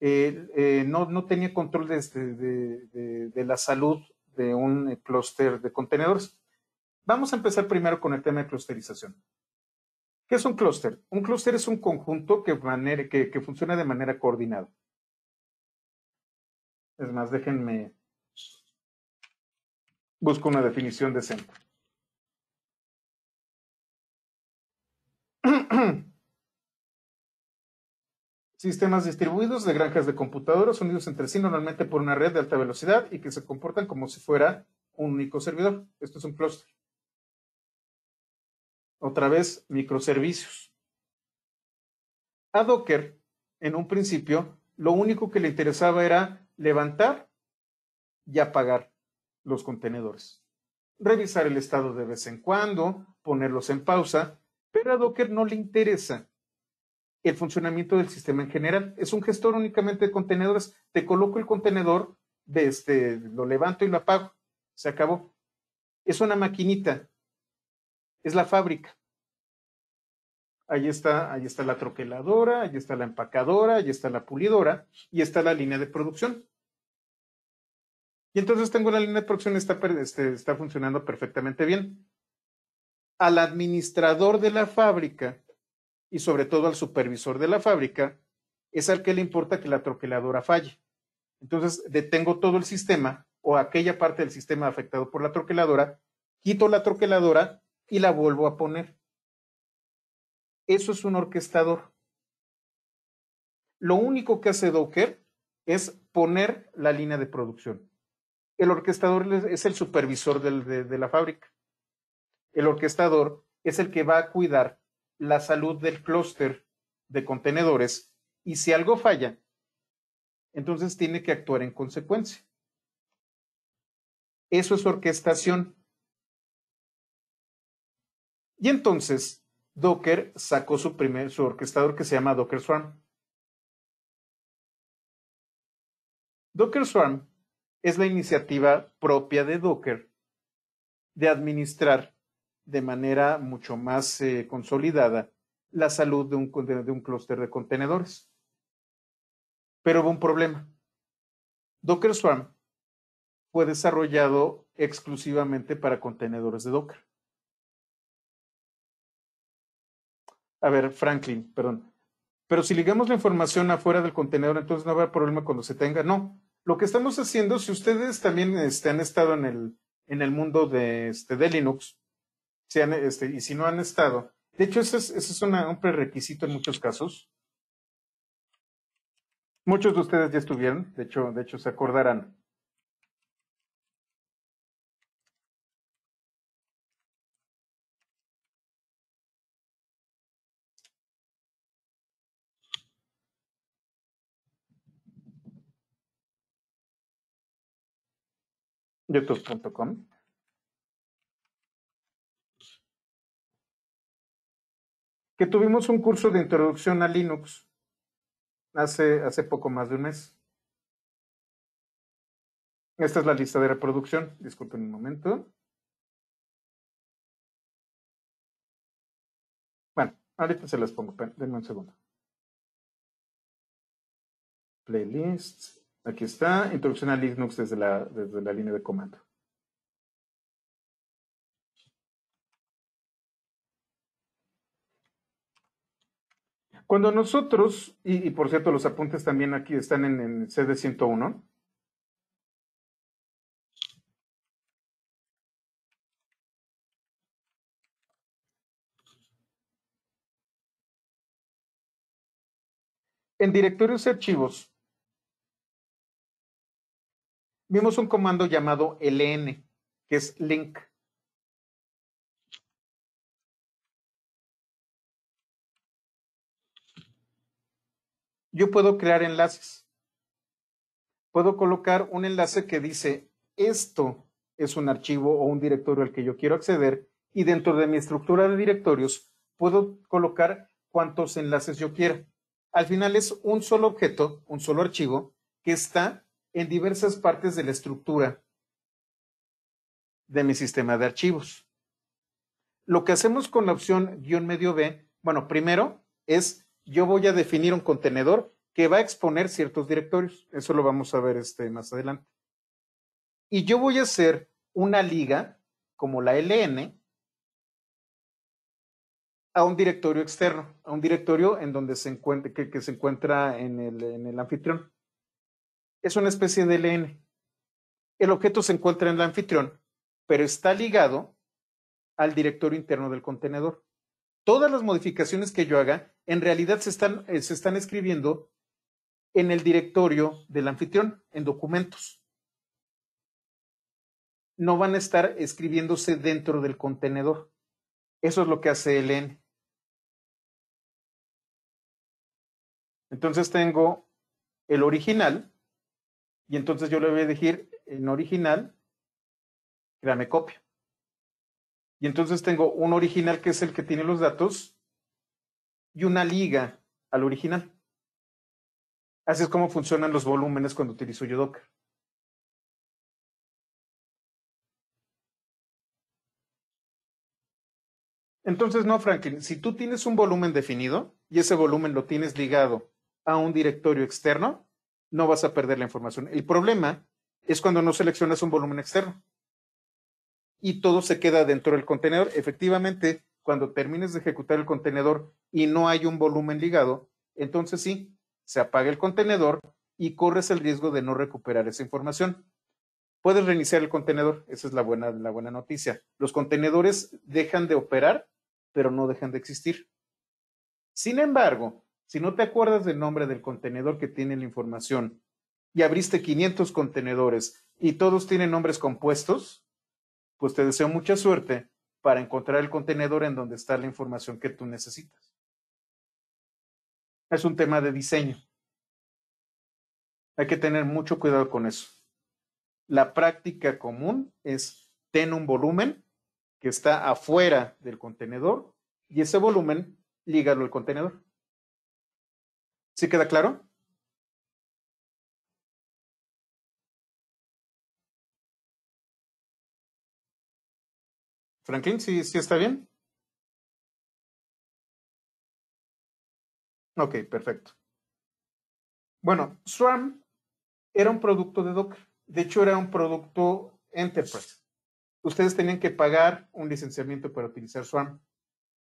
eh, no, tenía control este, de, la salud de un clúster de contenedores. Vamos a empezar primero con el tema de clusterización. ¿Qué es un clúster? Un clúster es un conjunto que, que funciona de manera coordinada. Es más, déjenme Busco una definición decente. Sistemas distribuidos de granjas de computadoras unidos entre sí normalmente por una red de alta velocidad y que se comportan como si fuera un único servidor. Esto es un clúster. Otra vez, microservicios. A Docker, en un principio, lo único que le interesaba era levantar y apagar los contenedores. Revisar el estado de vez en cuando, ponerlos en pausa, pero a Docker no le interesa el funcionamiento del sistema en general. Es un gestor únicamente de contenedores. Te coloco el contenedor, este, lo levanto y lo apago. Se acabó. Es una maquinita. Es la fábrica. Ahí está, ahí está la troqueladora, ahí está la empacadora, ahí está la pulidora y está la línea de producción. Y entonces tengo la línea de producción, está, este, está funcionando perfectamente bien. Al administrador de la fábrica y sobre todo al supervisor de la fábrica es al que le importa que la troqueladora falle. Entonces detengo todo el sistema o aquella parte del sistema afectado por la troqueladora, quito la troqueladora y la vuelvo a poner. Eso es un orquestador. Lo único que hace Docker es poner la línea de producción el orquestador es el supervisor de, la fábrica. El orquestador es el que va a cuidar la salud del clúster de contenedores y si algo falla, entonces tiene que actuar en consecuencia. Eso es orquestación. Y entonces Docker sacó su primer su orquestador que se llama Docker Swarm. Docker Swarm es la iniciativa propia de Docker de administrar de manera mucho más eh, consolidada la salud de un, de, un clúster de contenedores. Pero hubo un problema. Docker Swarm fue desarrollado exclusivamente para contenedores de Docker. A ver, Franklin, perdón. Pero si ligamos la información afuera del contenedor, entonces no habrá problema cuando se tenga. No, lo que estamos haciendo, si ustedes también este, han estado en el, en el mundo de, este, Linux, este, y si no han estado, de hecho, ese es, un prerequisito en muchos casos. Muchos de ustedes ya estuvieron, de hecho, de hecho se acordarán. youtube.com. Que tuvimos un curso de introducción a Linux hace, hace poco más de un mes. Esta es la lista de reproducción. Disculpen un momento. Bueno, ahorita se las pongo. Denme un segundo. Playlists. Aquí está, introducción a Linux desde la, desde la línea de comando. Cuando nosotros, y, por cierto, los apuntes también aquí están en, en CD101. En directorios y archivos, vimos un comando llamado ln, que es link. Yo puedo crear enlaces. Puedo colocar un enlace que dice, esto es un archivo o un directorio al que yo quiero acceder y dentro de mi estructura de directorios puedo colocar cuantos enlaces yo quiera. Al final es un solo objeto, un solo archivo que está en diversas partes de la estructura de mi sistema de archivos. Lo que hacemos con la opción guión medio B, bueno, primero es yo voy a definir un contenedor que va a exponer ciertos directorios. Eso lo vamos a ver este, más adelante. Y yo voy a hacer una liga como la LN a un directorio externo, a un directorio en donde se que, que se encuentra en el anfitrión es una especie de LN. El objeto se encuentra en el anfitrión, pero está ligado al directorio interno del contenedor. Todas las modificaciones que yo haga, en realidad se están, eh, se están escribiendo en el directorio del anfitrión, en documentos. No van a estar escribiéndose dentro del contenedor. Eso es lo que hace LN. Entonces tengo el original y entonces yo le voy a decir en original, créame copia. Y entonces tengo un original que es el que tiene los datos y una liga al original. Así es como funcionan los volúmenes cuando utilizo yo Entonces, no, Franklin, si tú tienes un volumen definido y ese volumen lo tienes ligado a un directorio externo, no vas a perder la información. El problema es cuando no seleccionas un volumen externo y todo se queda dentro del contenedor. Efectivamente, cuando termines de ejecutar el contenedor y no hay un volumen ligado, entonces sí, se apaga el contenedor y corres el riesgo de no recuperar esa información. Puedes reiniciar el contenedor, esa es la buena, la buena noticia. Los contenedores dejan de operar, pero no dejan de existir. Sin embargo, si no te acuerdas del nombre del contenedor que tiene la información y abriste 500 contenedores y todos tienen nombres compuestos, pues te deseo mucha suerte para encontrar el contenedor en donde está la información que tú necesitas. Es un tema de diseño. Hay que tener mucho cuidado con eso. La práctica común es ten un volumen que está afuera del contenedor y ese volumen lígalo al contenedor. ¿Sí queda claro? Franklin, ¿sí, está bien? Ok, perfecto. Bueno, Swarm era un producto de Docker. De hecho, era un producto Enterprise. Ustedes tenían que pagar un licenciamiento para utilizar Swarm.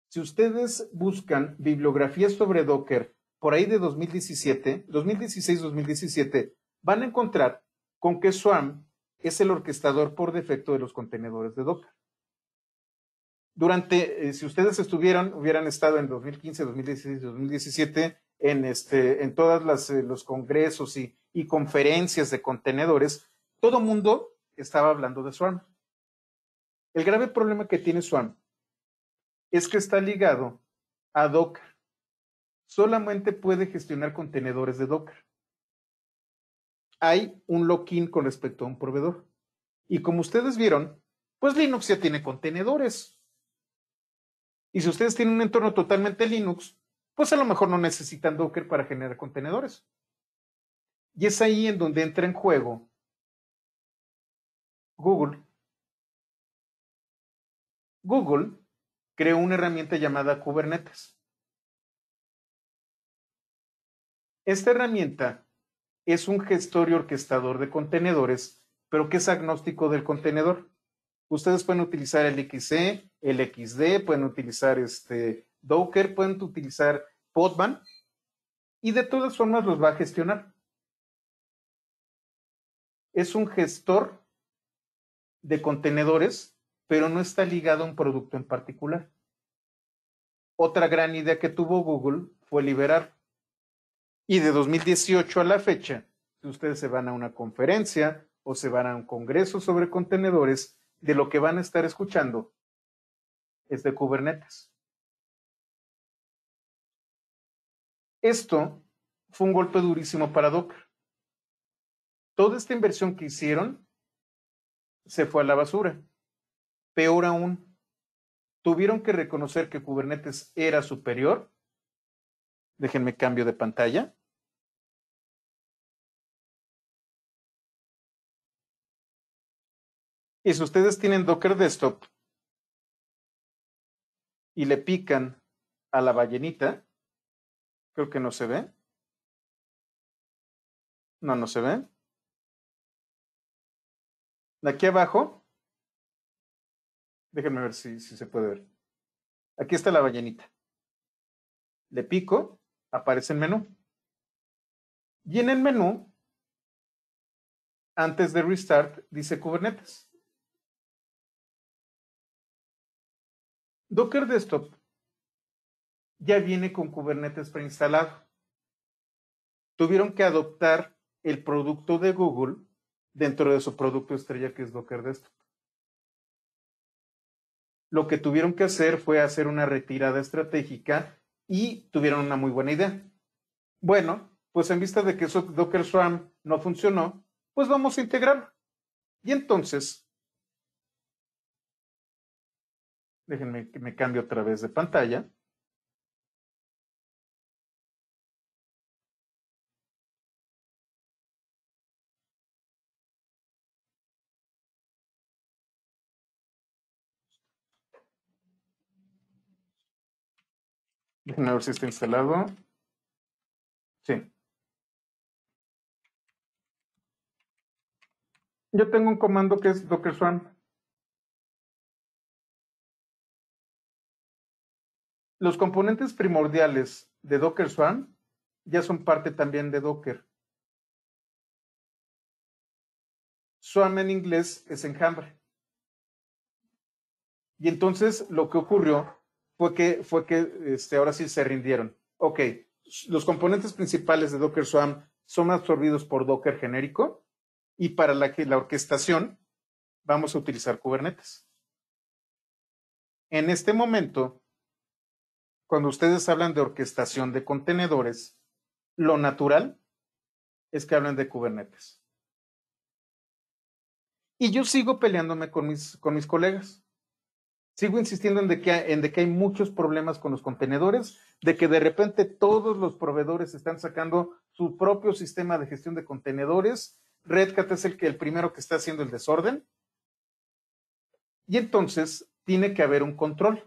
Si ustedes buscan bibliografías sobre Docker por ahí de 2017, 2016-2017, van a encontrar con que Swarm es el orquestador por defecto de los contenedores de Docker. Durante, eh, si ustedes estuvieron, hubieran estado en 2015, 2016, 2017, en, este, en todas eh, los congresos y, conferencias de contenedores, todo mundo estaba hablando de Swarm. El grave problema que tiene Swarm es que está ligado a Docker solamente puede gestionar contenedores de Docker. Hay un lock-in con respecto a un proveedor. Y como ustedes vieron, pues Linux ya tiene contenedores. Y si ustedes tienen un entorno totalmente Linux, pues a lo mejor no necesitan Docker para generar contenedores. Y es ahí en donde entra en juego Google. Google creó una herramienta llamada Kubernetes. Esta herramienta es un gestor y orquestador de contenedores, pero que es agnóstico del contenedor. Ustedes pueden utilizar el XC, el XD, pueden utilizar este Docker, pueden utilizar Podman y de todas formas los va a gestionar. Es un gestor de contenedores, pero no está ligado a un producto en particular. Otra gran idea que tuvo Google fue liberar y de 2018 a la fecha, si ustedes se van a una conferencia o se van a un congreso sobre contenedores, de lo que van a estar escuchando es de Kubernetes. Esto fue un golpe durísimo para Docker. Toda esta inversión que hicieron se fue a la basura. Peor aún, tuvieron que reconocer que Kubernetes era superior. Déjenme cambio de pantalla. Y si ustedes tienen Docker Desktop y le pican a la ballenita, creo que no se ve. No, no se ve. De aquí abajo, déjenme ver si, si se puede ver. Aquí está la ballenita. Le pico, aparece el menú. Y en el menú, antes de restart, dice Kubernetes. Docker Desktop ya viene con Kubernetes preinstalado. Tuvieron que adoptar el producto de Google dentro de su producto estrella que es Docker Desktop. Lo que tuvieron que hacer fue hacer una retirada estratégica y tuvieron una muy buena idea. Bueno, pues en vista de que eso Docker Swarm no funcionó, pues vamos a integrarlo. Y entonces Déjenme que me cambie otra vez de pantalla. Déjenme ver si está instalado. Sí. Yo tengo un comando que es docker swan. Los componentes primordiales de Docker Swarm ya son parte también de Docker. Swarm en inglés es enjambre. Y entonces lo que ocurrió fue que, fue que este, ahora sí se rindieron. Ok, los componentes principales de Docker Swarm son absorbidos por Docker genérico y para la, la orquestación vamos a utilizar Kubernetes. En este momento, cuando ustedes hablan de orquestación de contenedores, lo natural es que hablen de Kubernetes. Y yo sigo peleándome con mis, con mis colegas. Sigo insistiendo en que, en de que hay muchos problemas con los contenedores, de que de repente todos los proveedores están sacando su propio sistema de gestión de contenedores. Redcat es el, que, el primero que está haciendo el desorden. Y entonces tiene que haber un control.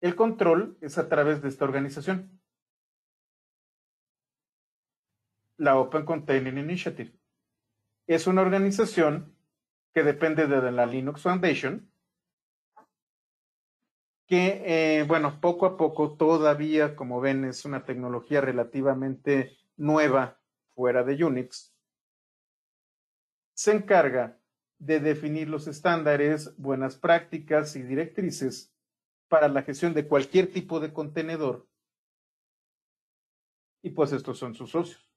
El control es a través de esta organización, la Open Containing Initiative. Es una organización que depende de la Linux Foundation, que, eh, bueno, poco a poco todavía, como ven, es una tecnología relativamente nueva fuera de Unix, se encarga de definir los estándares, buenas prácticas y directrices para la gestión de cualquier tipo de contenedor. Y pues estos son sus socios.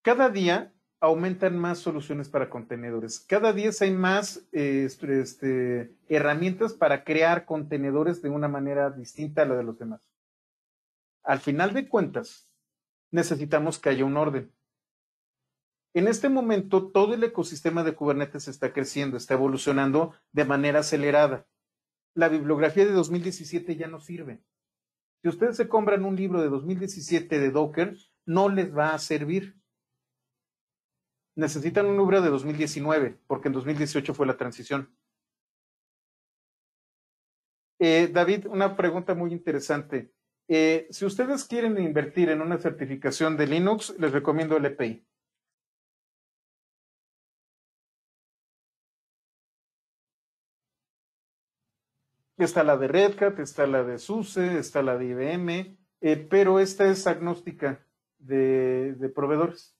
Cada día aumentan más soluciones para contenedores. Cada día hay más este, este, herramientas para crear contenedores de una manera distinta a la de los demás. Al final de cuentas, necesitamos que haya un orden. En este momento, todo el ecosistema de Kubernetes está creciendo, está evolucionando de manera acelerada. La bibliografía de 2017 ya no sirve. Si ustedes se compran un libro de 2017 de Docker, no les va a servir. Necesitan un libro de 2019, porque en 2018 fue la transición. Eh, David, una pregunta muy interesante. Eh, si ustedes quieren invertir en una certificación de Linux, les recomiendo el EPI. Está la de Redcat, está la de SUSE, está la de IBM, eh, pero esta es agnóstica de, proveedores.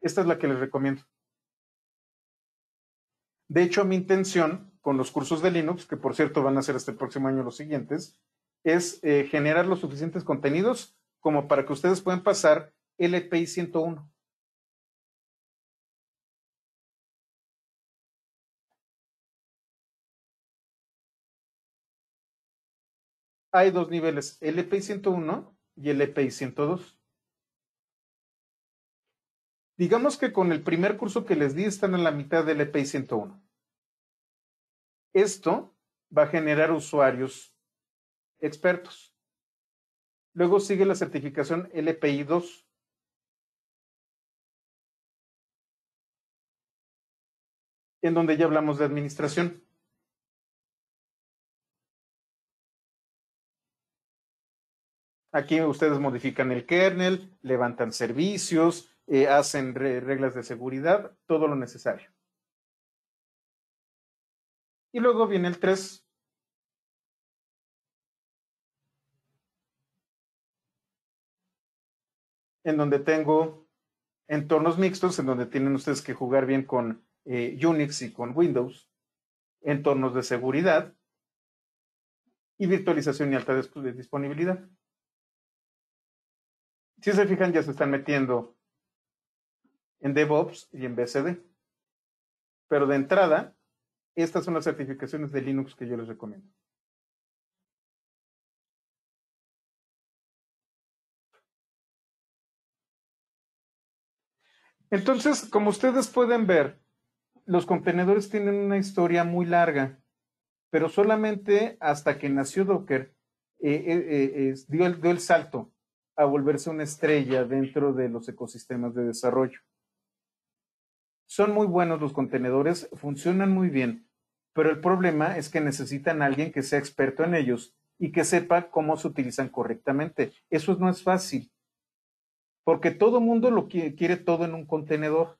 Esta es la que les recomiendo. De hecho, mi intención con los cursos de Linux, que por cierto van a ser el este próximo año los siguientes, es eh, generar los suficientes contenidos como para que ustedes puedan pasar LPI 101. hay dos niveles, el EPI 101 y el EPI 102. Digamos que con el primer curso que les di están en la mitad del EPI 101. Esto va a generar usuarios expertos. Luego sigue la certificación LPI 2. en donde ya hablamos de administración. Aquí ustedes modifican el kernel, levantan servicios, eh, hacen reglas de seguridad, todo lo necesario. Y luego viene el 3. En donde tengo entornos mixtos, en donde tienen ustedes que jugar bien con eh, Unix y con Windows, entornos de seguridad y virtualización y alta disponibilidad si se fijan, ya se están metiendo en DevOps y en BCD. Pero de entrada, estas son las certificaciones de Linux que yo les recomiendo. Entonces, como ustedes pueden ver, los contenedores tienen una historia muy larga, pero solamente hasta que nació Docker eh, eh, eh, dio el salto a volverse una estrella dentro de los ecosistemas de desarrollo. Son muy buenos los contenedores, funcionan muy bien, pero el problema es que necesitan a alguien que sea experto en ellos y que sepa cómo se utilizan correctamente. Eso no es fácil, porque todo mundo lo quiere, quiere todo en un contenedor.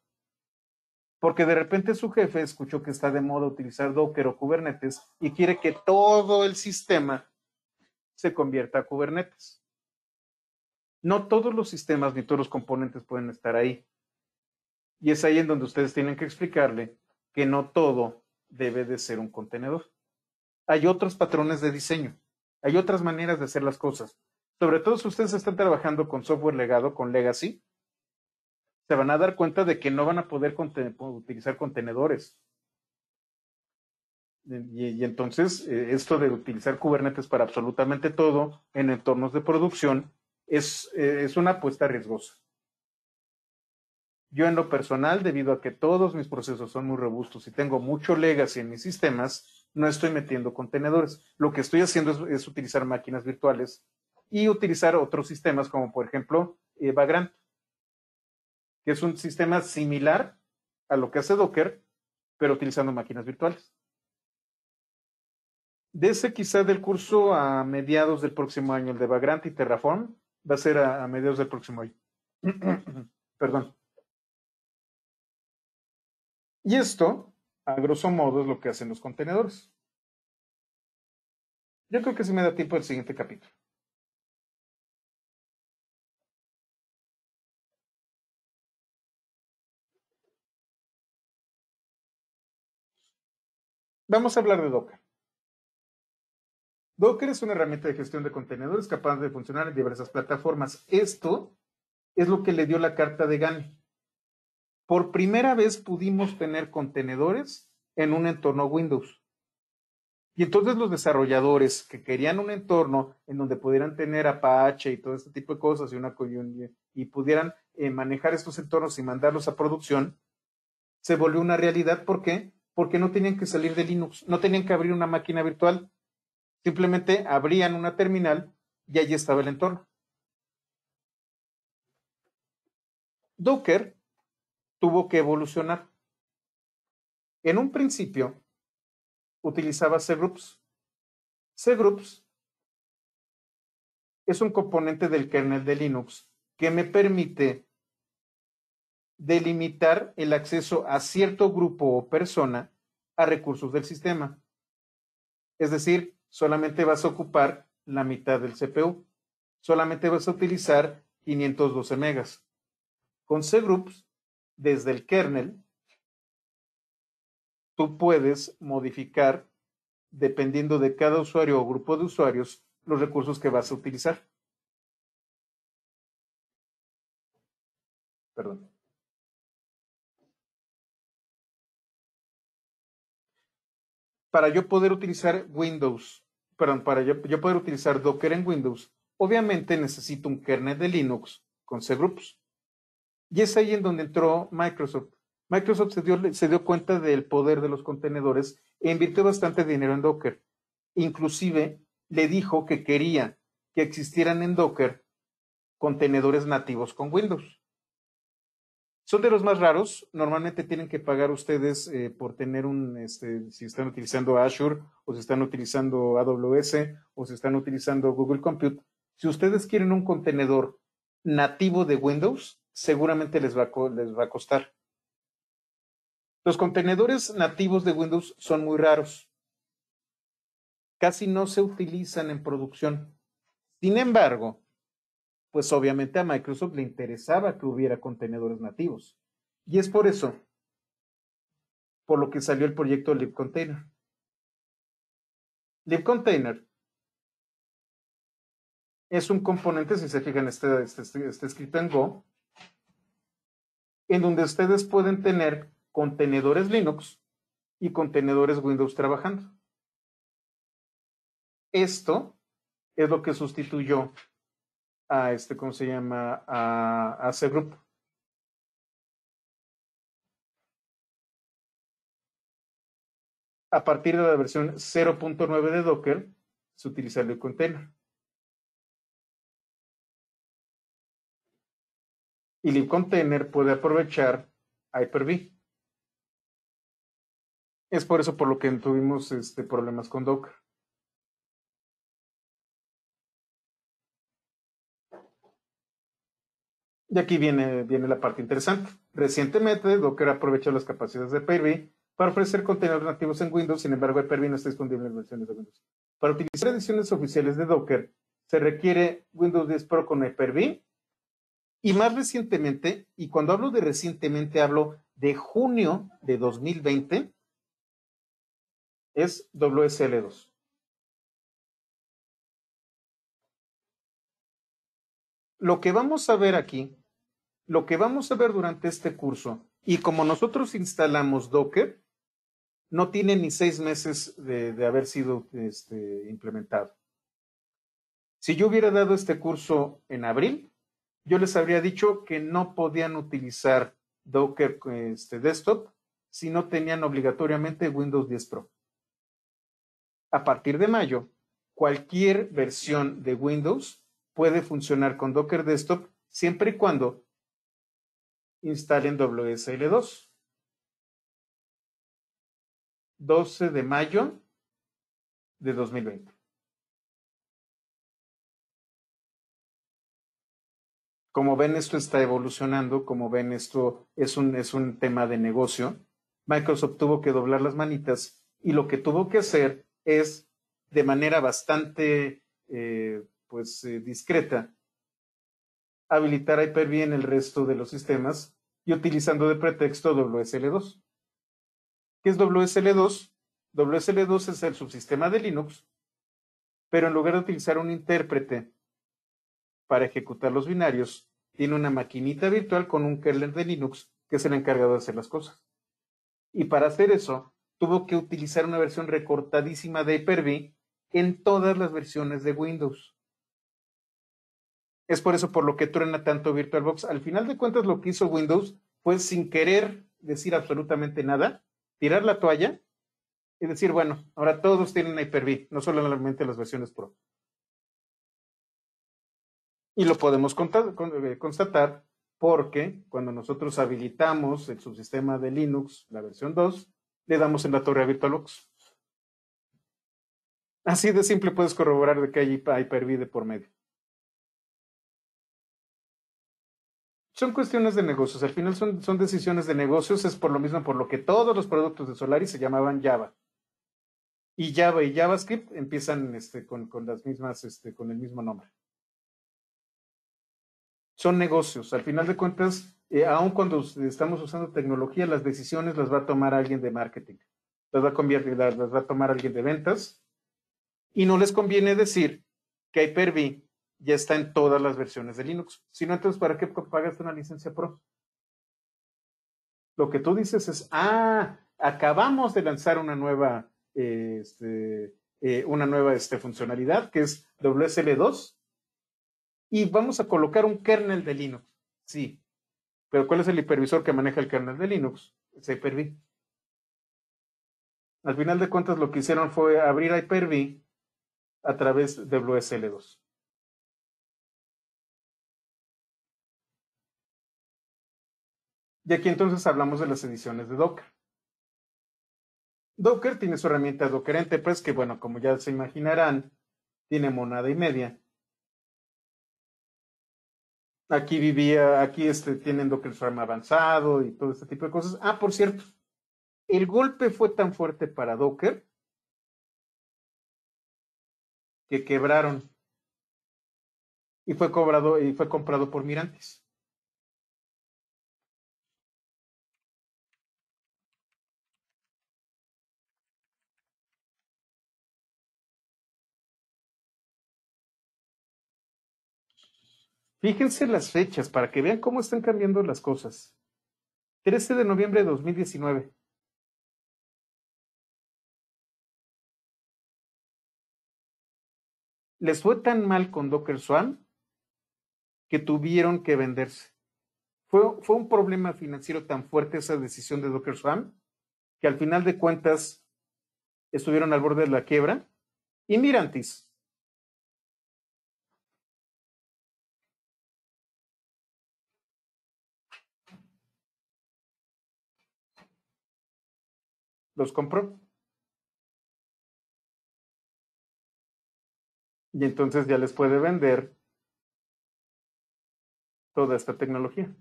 Porque de repente su jefe escuchó que está de moda utilizar Docker o Kubernetes y quiere que todo el sistema se convierta a Kubernetes. No todos los sistemas ni todos los componentes pueden estar ahí. Y es ahí en donde ustedes tienen que explicarle que no todo debe de ser un contenedor. Hay otros patrones de diseño, hay otras maneras de hacer las cosas. Sobre todo si ustedes están trabajando con software legado, con legacy, se van a dar cuenta de que no van a poder utilizar contenedores. Y, entonces, eh, esto de utilizar Kubernetes para absolutamente todo en entornos de producción es, eh, es una apuesta riesgosa. Yo en lo personal, debido a que todos mis procesos son muy robustos y tengo mucho legacy en mis sistemas, no estoy metiendo contenedores. Lo que estoy haciendo es, utilizar máquinas virtuales y utilizar otros sistemas como por ejemplo eh, Vagrant, que es un sistema similar a lo que hace Docker, pero utilizando máquinas virtuales. Desde quizá del curso a mediados del próximo año el de Vagrant y Terraform, va a ser a, mediados del próximo año. Perdón. Y esto, a grosso modo, es lo que hacen los contenedores. Yo creo que se me da tiempo el siguiente capítulo. Vamos a hablar de Docker. Docker es una herramienta de gestión de contenedores capaz de funcionar en diversas plataformas. Esto es lo que le dio la carta de GAN. Por primera vez pudimos tener contenedores en un entorno Windows. Y entonces los desarrolladores que querían un entorno en donde pudieran tener Apache y todo este tipo de cosas y una y pudieran eh, manejar estos entornos y mandarlos a producción, se volvió una realidad. ¿Por qué? Porque no tenían que salir de Linux, no tenían que abrir una máquina virtual, Simplemente abrían una terminal y allí estaba el entorno. Docker tuvo que evolucionar. En un principio utilizaba cgroups. Cgroups es un componente del kernel de Linux que me permite delimitar el acceso a cierto grupo o persona a recursos del sistema. Es decir, solamente vas a ocupar la mitad del CPU. Solamente vas a utilizar 512 megas. Con cgroups, desde el kernel, tú puedes modificar, dependiendo de cada usuario o grupo de usuarios, los recursos que vas a utilizar. Perdón. para yo poder utilizar Windows, perdón, para yo, poder utilizar Docker en Windows, obviamente necesito un kernel de Linux con cgroups. Y es ahí en donde entró Microsoft. Microsoft se dio, se dio cuenta del poder de los contenedores e invirtió bastante dinero en Docker. Inclusive le dijo que quería que existieran en Docker contenedores nativos con Windows. Son de los más raros. Normalmente tienen que pagar ustedes eh, por tener un, este, si están utilizando Azure o si están utilizando AWS o si están utilizando Google Compute. Si ustedes quieren un contenedor nativo de Windows, seguramente les les va a costar. Los contenedores nativos de Windows son muy raros. Casi no se utilizan en producción. Sin embargo, pues obviamente a Microsoft le interesaba que hubiera contenedores nativos. Y es por eso, por lo que salió el proyecto libcontainer. Libcontainer es un componente, si se fijan, está este, este, este escrito en Go, en donde ustedes pueden tener contenedores Linux y contenedores Windows trabajando. Esto es lo que sustituyó a este, ¿cómo se llama? A, a group A partir de la versión 0.9 de Docker, se utiliza el container. Y el libcontainer puede aprovechar Hyper-V. Es por eso por lo que tuvimos este, problemas con Docker. Y aquí viene, la parte interesante. Recientemente, Docker aprovechó las capacidades de Hyper-V para ofrecer contenidos nativos en Windows, sin embargo, hyper no está disponible en versiones de Windows. Para utilizar ediciones oficiales de Docker, se requiere Windows 10 Pro con Hyper-V. Y más recientemente, y cuando hablo de recientemente, hablo de junio de 2020, es WSL2. Lo que vamos a ver aquí lo que vamos a ver durante este curso, y como nosotros instalamos Docker, no tiene ni seis meses de, haber sido este, implementado. Si yo hubiera dado este curso en abril, yo les habría dicho que no podían utilizar Docker este, Desktop si no tenían obligatoriamente Windows 10 Pro. A partir de mayo, cualquier versión de Windows puede funcionar con Docker Desktop siempre y cuando instalen WSL2. 12 de mayo de 2020. Como ven, esto está evolucionando, como ven, esto es un, es un tema de negocio. Microsoft tuvo que doblar las manitas y lo que tuvo que hacer es, de manera bastante eh, pues, eh, discreta, habilitar Hyper-V en el resto de los sistemas y utilizando de pretexto WSL2. ¿Qué es WSL2? WSL2 es el subsistema de Linux, pero en lugar de utilizar un intérprete para ejecutar los binarios, tiene una maquinita virtual con un kernel de Linux que es el encargado de hacer las cosas. Y para hacer eso, tuvo que utilizar una versión recortadísima de Hyper-V en todas las versiones de Windows. Es por eso por lo que truena tanto VirtualBox. Al final de cuentas, lo que hizo Windows fue sin querer decir absolutamente nada, tirar la toalla y decir, bueno, ahora todos tienen Hyper-V, no solamente las versiones Pro. Y lo podemos eh, constatar porque cuando nosotros habilitamos el subsistema de Linux, la versión 2, le damos en la torre a VirtualBox. Así de simple puedes corroborar de que hay Hyper-V de por medio. son cuestiones de negocios, al final son, son decisiones de negocios, es por lo mismo por lo que todos los productos de Solaris se llamaban Java. Y Java y JavaScript empiezan este, con, las mismas, este, con el mismo nombre. Son negocios, al final de cuentas, eh, aun cuando estamos usando tecnología, las decisiones las va a tomar alguien de marketing, las va a, convertir, las, las va a tomar alguien de ventas, y no les conviene decir que Hyper-V ya está en todas las versiones de Linux. Si no, entonces, ¿para qué pagaste una licencia pro? Lo que tú dices es, ah, acabamos de lanzar una nueva, este, eh, una nueva este, funcionalidad que es WSL2 y vamos a colocar un kernel de Linux. Sí, pero ¿cuál es el hipervisor que maneja el kernel de Linux? Es Hyper-V. Al final de cuentas, lo que hicieron fue abrir Hyper-V a través de WSL2. Y aquí entonces hablamos de las ediciones de Docker. Docker tiene su herramienta Docker pues que bueno, como ya se imaginarán, tiene monada y media. Aquí vivía, aquí este, tienen Docker arma avanzado y todo este tipo de cosas. Ah, por cierto, el golpe fue tan fuerte para Docker que quebraron y fue cobrado y fue comprado por Mirantes. Fíjense las fechas para que vean cómo están cambiando las cosas. 13 de noviembre de 2019. Les fue tan mal con Docker Swan que tuvieron que venderse. Fue, un problema financiero tan fuerte esa decisión de Docker Swan que al final de cuentas estuvieron al borde de la quiebra. Y los compró. Y entonces ya les puede vender toda esta tecnología.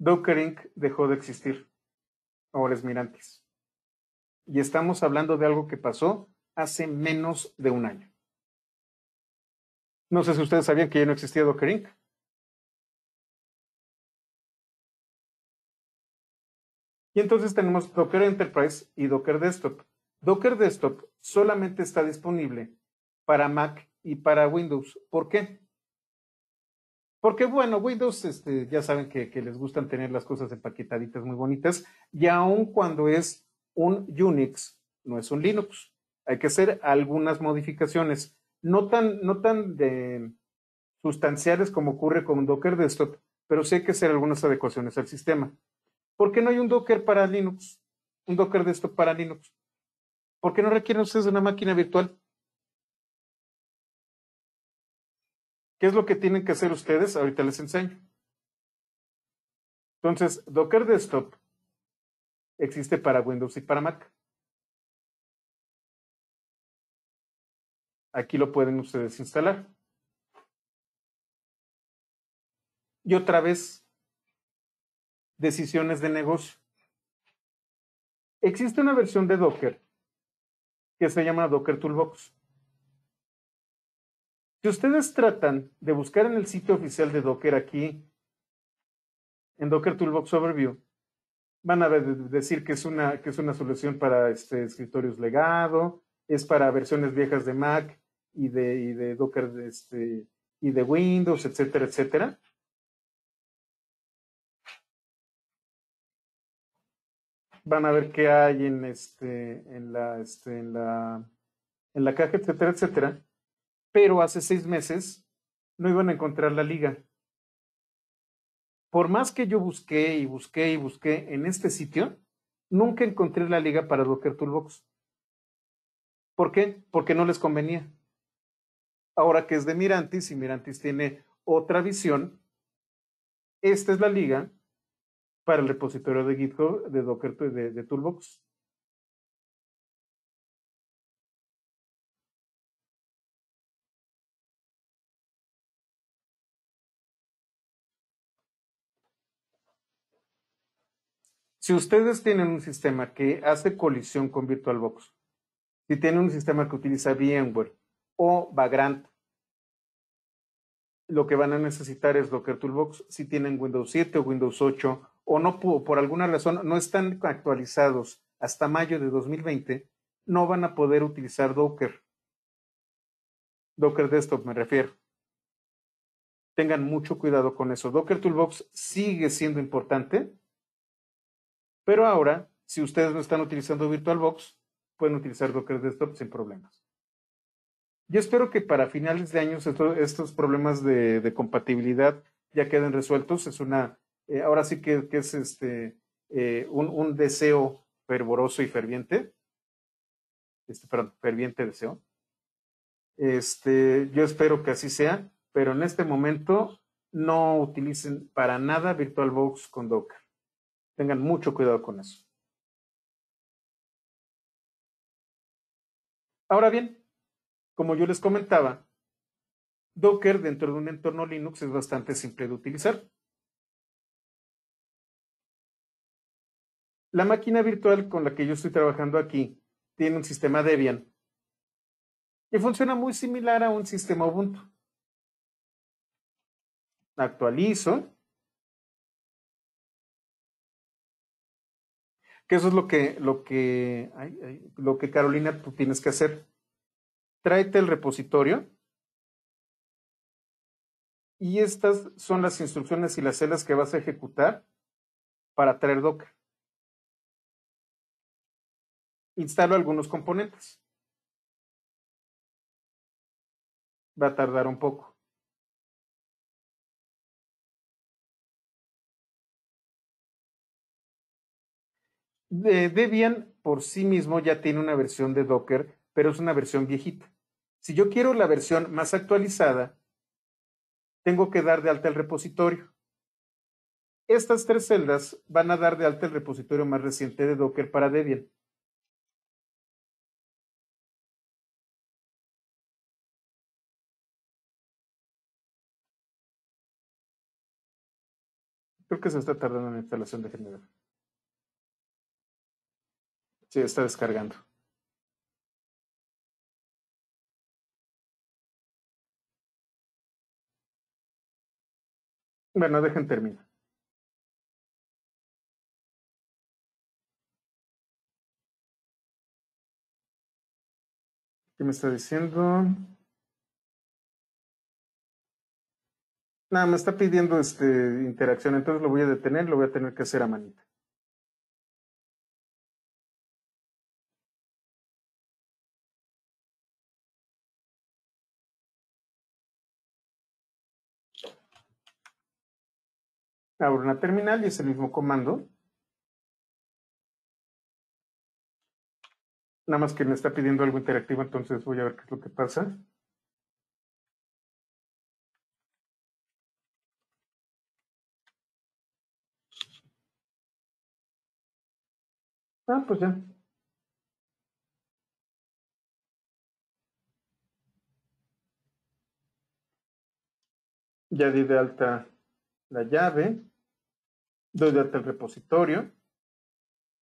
Docker Inc. dejó de existir. Ahora es Mirantis. Y estamos hablando de algo que pasó hace menos de un año. No sé si ustedes sabían que ya no existía Docker Inc. Y entonces tenemos Docker Enterprise y Docker Desktop. Docker Desktop solamente está disponible para Mac y para Windows. ¿Por qué? Porque bueno, Windows, este, ya saben que, que, les gustan tener las cosas empaquetaditas muy bonitas, y aun cuando es un Unix, no es un Linux hay que hacer algunas modificaciones, no tan, no tan de sustanciales como ocurre con Docker Desktop, pero sí hay que hacer algunas adecuaciones al sistema. ¿Por qué no hay un Docker para Linux? Un Docker Desktop para Linux. ¿Por qué no requieren ustedes una máquina virtual? ¿Qué es lo que tienen que hacer ustedes? Ahorita les enseño. Entonces, Docker Desktop existe para Windows y para Mac. Aquí lo pueden ustedes instalar. Y otra vez, decisiones de negocio. Existe una versión de Docker que se llama Docker Toolbox. Si ustedes tratan de buscar en el sitio oficial de Docker aquí, en Docker Toolbox Overview, van a decir que es una, que es una solución para este, escritorios legado, es para versiones viejas de Mac, y de, y de Docker este, y de Windows, etcétera, etcétera. Van a ver qué hay en este, en la, este, en la, en la caja, etcétera, etcétera. Pero hace seis meses no iban a encontrar la liga. Por más que yo busqué y busqué y busqué en este sitio, nunca encontré la liga para Docker Toolbox. ¿Por qué? Porque no les convenía ahora que es de Mirantis y Mirantis tiene otra visión, esta es la liga para el repositorio de GitHub, de Docker, pues, de, de Toolbox. Si ustedes tienen un sistema que hace colisión con VirtualBox, si tienen un sistema que utiliza VMware, o Vagrant. Lo que van a necesitar es Docker Toolbox si tienen Windows 7 o Windows 8 o no por alguna razón no están actualizados hasta mayo de 2020, no van a poder utilizar Docker. Docker Desktop me refiero. Tengan mucho cuidado con eso. Docker Toolbox sigue siendo importante, pero ahora, si ustedes no están utilizando VirtualBox, pueden utilizar Docker Desktop sin problemas. Yo espero que para finales de años estos problemas de, compatibilidad ya queden resueltos. Es una, eh, ahora sí que, es este, eh, un, un, deseo fervoroso y ferviente. Este, perdón, ferviente deseo. Este, yo espero que así sea, pero en este momento no utilicen para nada VirtualBox con Docker. Tengan mucho cuidado con eso. Ahora bien, como yo les comentaba, Docker dentro de un entorno Linux es bastante simple de utilizar. La máquina virtual con la que yo estoy trabajando aquí tiene un sistema Debian y funciona muy similar a un sistema Ubuntu. Actualizo. Que eso es lo que, lo que, lo que Carolina tú tienes que hacer tráete el repositorio y estas son las instrucciones y las celdas que vas a ejecutar para traer Docker. Instalo algunos componentes. Va a tardar un poco. Debian por sí mismo ya tiene una versión de Docker, pero es una versión viejita. Si yo quiero la versión más actualizada, tengo que dar de alta el repositorio. Estas tres celdas van a dar de alta el repositorio más reciente de Docker para Debian. Creo que se está tardando en la instalación de general. Sí, está descargando. Bueno, dejen terminar. ¿Qué me está diciendo? Nada, me está pidiendo este, interacción, entonces lo voy a detener, lo voy a tener que hacer a manita. Abro una terminal y es el mismo comando. Nada más que me está pidiendo algo interactivo, entonces voy a ver qué es lo que pasa. Ah, pues ya. Ya di de alta la llave, doy de alta el repositorio,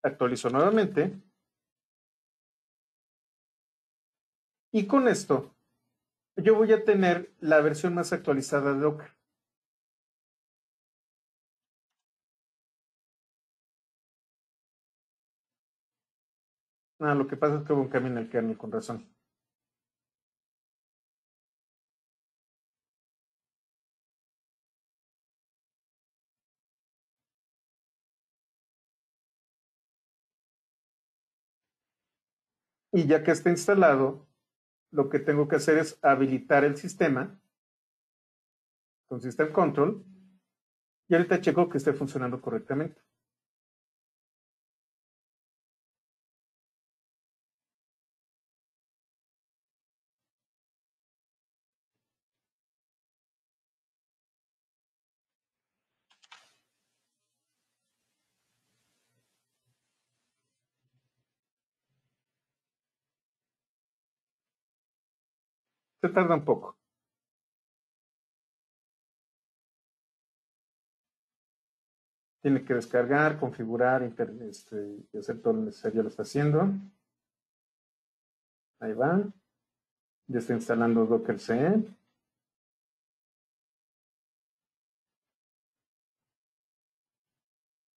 actualizo nuevamente y con esto yo voy a tener la versión más actualizada de Docker. Ah, lo que pasa es que hubo un camino en el kernel, con razón. Y ya que está instalado, lo que tengo que hacer es habilitar el sistema con System Control y ahorita checo que esté funcionando correctamente. tarda un poco. Tiene que descargar, configurar, este, hacer todo lo necesario, lo está haciendo. Ahí va. Ya está instalando Docker C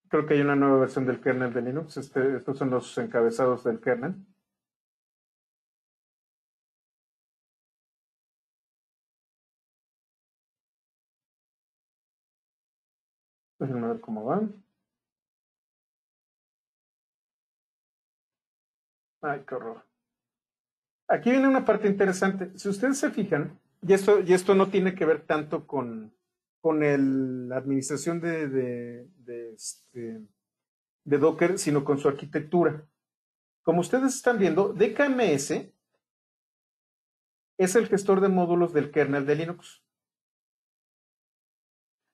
Creo que hay una nueva versión del kernel de Linux. Este, estos son los encabezados del kernel. Déjenme pues, ver cómo van. Ay, qué horror. Aquí viene una parte interesante. Si ustedes se fijan, y esto, y esto no tiene que ver tanto con, con la administración de, este, de, Docker, sino con su arquitectura. Como ustedes están viendo, DKMS es el gestor de módulos del kernel de Linux.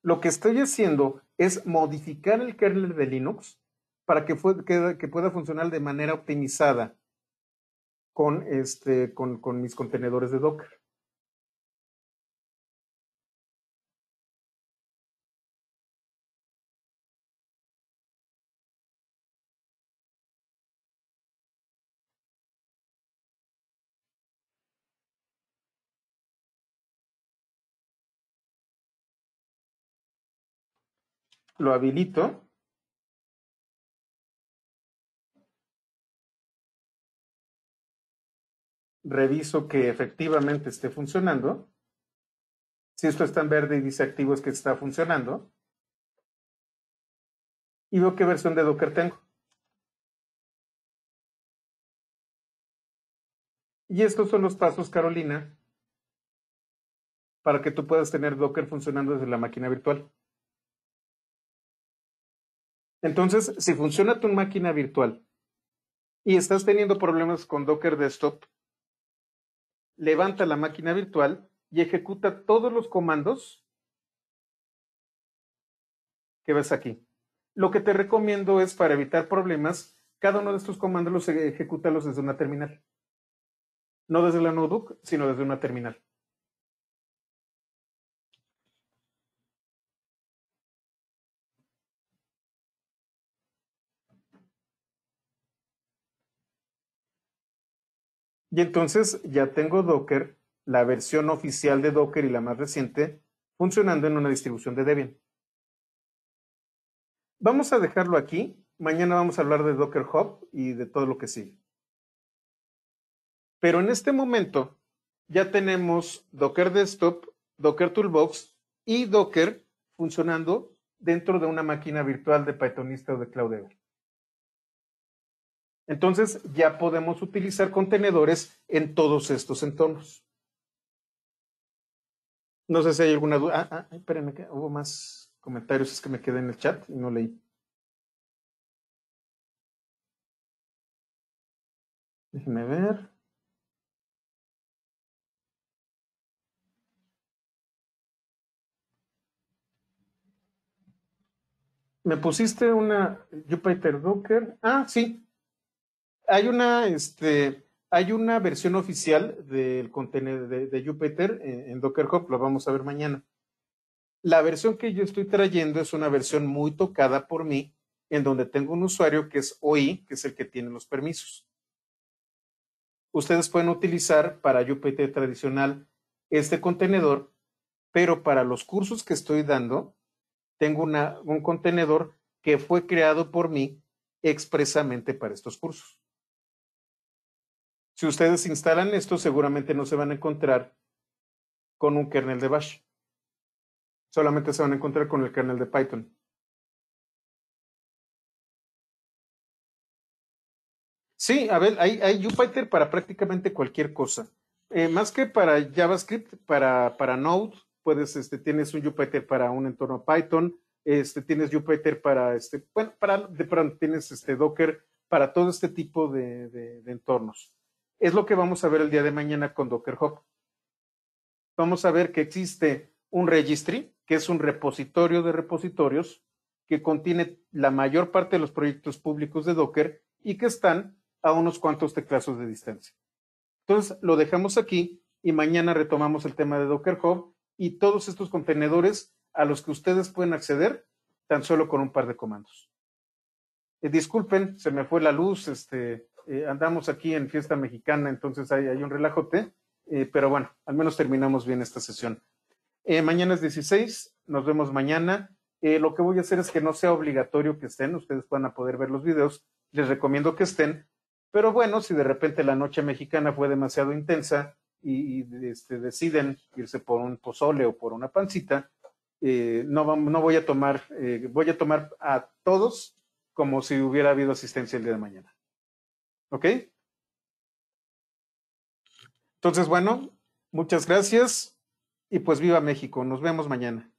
Lo que estoy haciendo es modificar el kernel de Linux para que, pueda funcionar de manera optimizada con, este, con, con mis contenedores de Docker. lo habilito. Reviso que efectivamente esté funcionando. Si esto está en verde y dice activo es que está funcionando. Y veo qué versión de Docker tengo. Y estos son los pasos, Carolina, para que tú puedas tener Docker funcionando desde la máquina virtual. Entonces, si funciona tu máquina virtual y estás teniendo problemas con Docker Desktop, levanta la máquina virtual y ejecuta todos los comandos que ves aquí. Lo que te recomiendo es para evitar problemas, cada uno de estos comandos los ejecútalos desde una terminal. No desde la notebook, sino desde una terminal. Y entonces ya tengo Docker, la versión oficial de Docker y la más reciente, funcionando en una distribución de Debian. Vamos a dejarlo aquí. Mañana vamos a hablar de Docker Hub y de todo lo que sigue. Pero en este momento ya tenemos Docker Desktop, Docker Toolbox y Docker funcionando dentro de una máquina virtual de Pythonista o de Cloudera. Entonces ya podemos utilizar contenedores en todos estos entornos. No sé si hay alguna duda. Ah, ah, espérenme, que hubo más comentarios, es que me quedé en el chat y no leí. Déjenme ver. Me pusiste una Jupyter Docker. Ah, sí, hay una, este, hay una versión oficial del contenedor de, Jupyter en, Docker Hub, lo vamos a ver mañana. La versión que yo estoy trayendo es una versión muy tocada por mí, en donde tengo un usuario que es OI, que es el que tiene los permisos. Ustedes pueden utilizar para Jupyter tradicional este contenedor, pero para los cursos que estoy dando, tengo una, un contenedor que fue creado por mí expresamente para estos cursos. Si ustedes instalan esto, seguramente no se van a encontrar con un kernel de Bash. Solamente se van a encontrar con el kernel de Python. Sí, a ver, hay, hay para prácticamente cualquier cosa. Eh, más que para JavaScript, para, Node, puedes, este, tienes un Jupyter para un entorno Python, este, tienes Jupyter para este, bueno, de, pronto tienes este Docker para todo este tipo de entornos es lo que vamos a ver el día de mañana con Docker Hub. Vamos a ver que existe un registry, que es un repositorio de repositorios, que contiene la mayor parte de los proyectos públicos de Docker y que están a unos cuantos teclazos de distancia. Entonces, lo dejamos aquí y mañana retomamos el tema de Docker Hub y todos estos contenedores a los que ustedes pueden acceder tan solo con un par de comandos. Eh, disculpen, se me fue la luz, este, eh, andamos aquí en fiesta mexicana, entonces hay, un relajote, eh, pero bueno, al menos terminamos bien esta sesión. Eh, mañana es 16, nos vemos mañana. lo que voy a hacer es que no sea obligatorio que estén, ustedes puedan poder ver los videos, les recomiendo que estén, pero bueno, si de repente la noche mexicana fue demasiado intensa y, este, deciden irse por un pozole o por una pancita, no, no, voy a tomar, voy a tomar a todos como si hubiera habido asistencia el día de mañana. ¿Ok? Entonces, bueno, muchas gracias y pues viva México. Nos vemos mañana.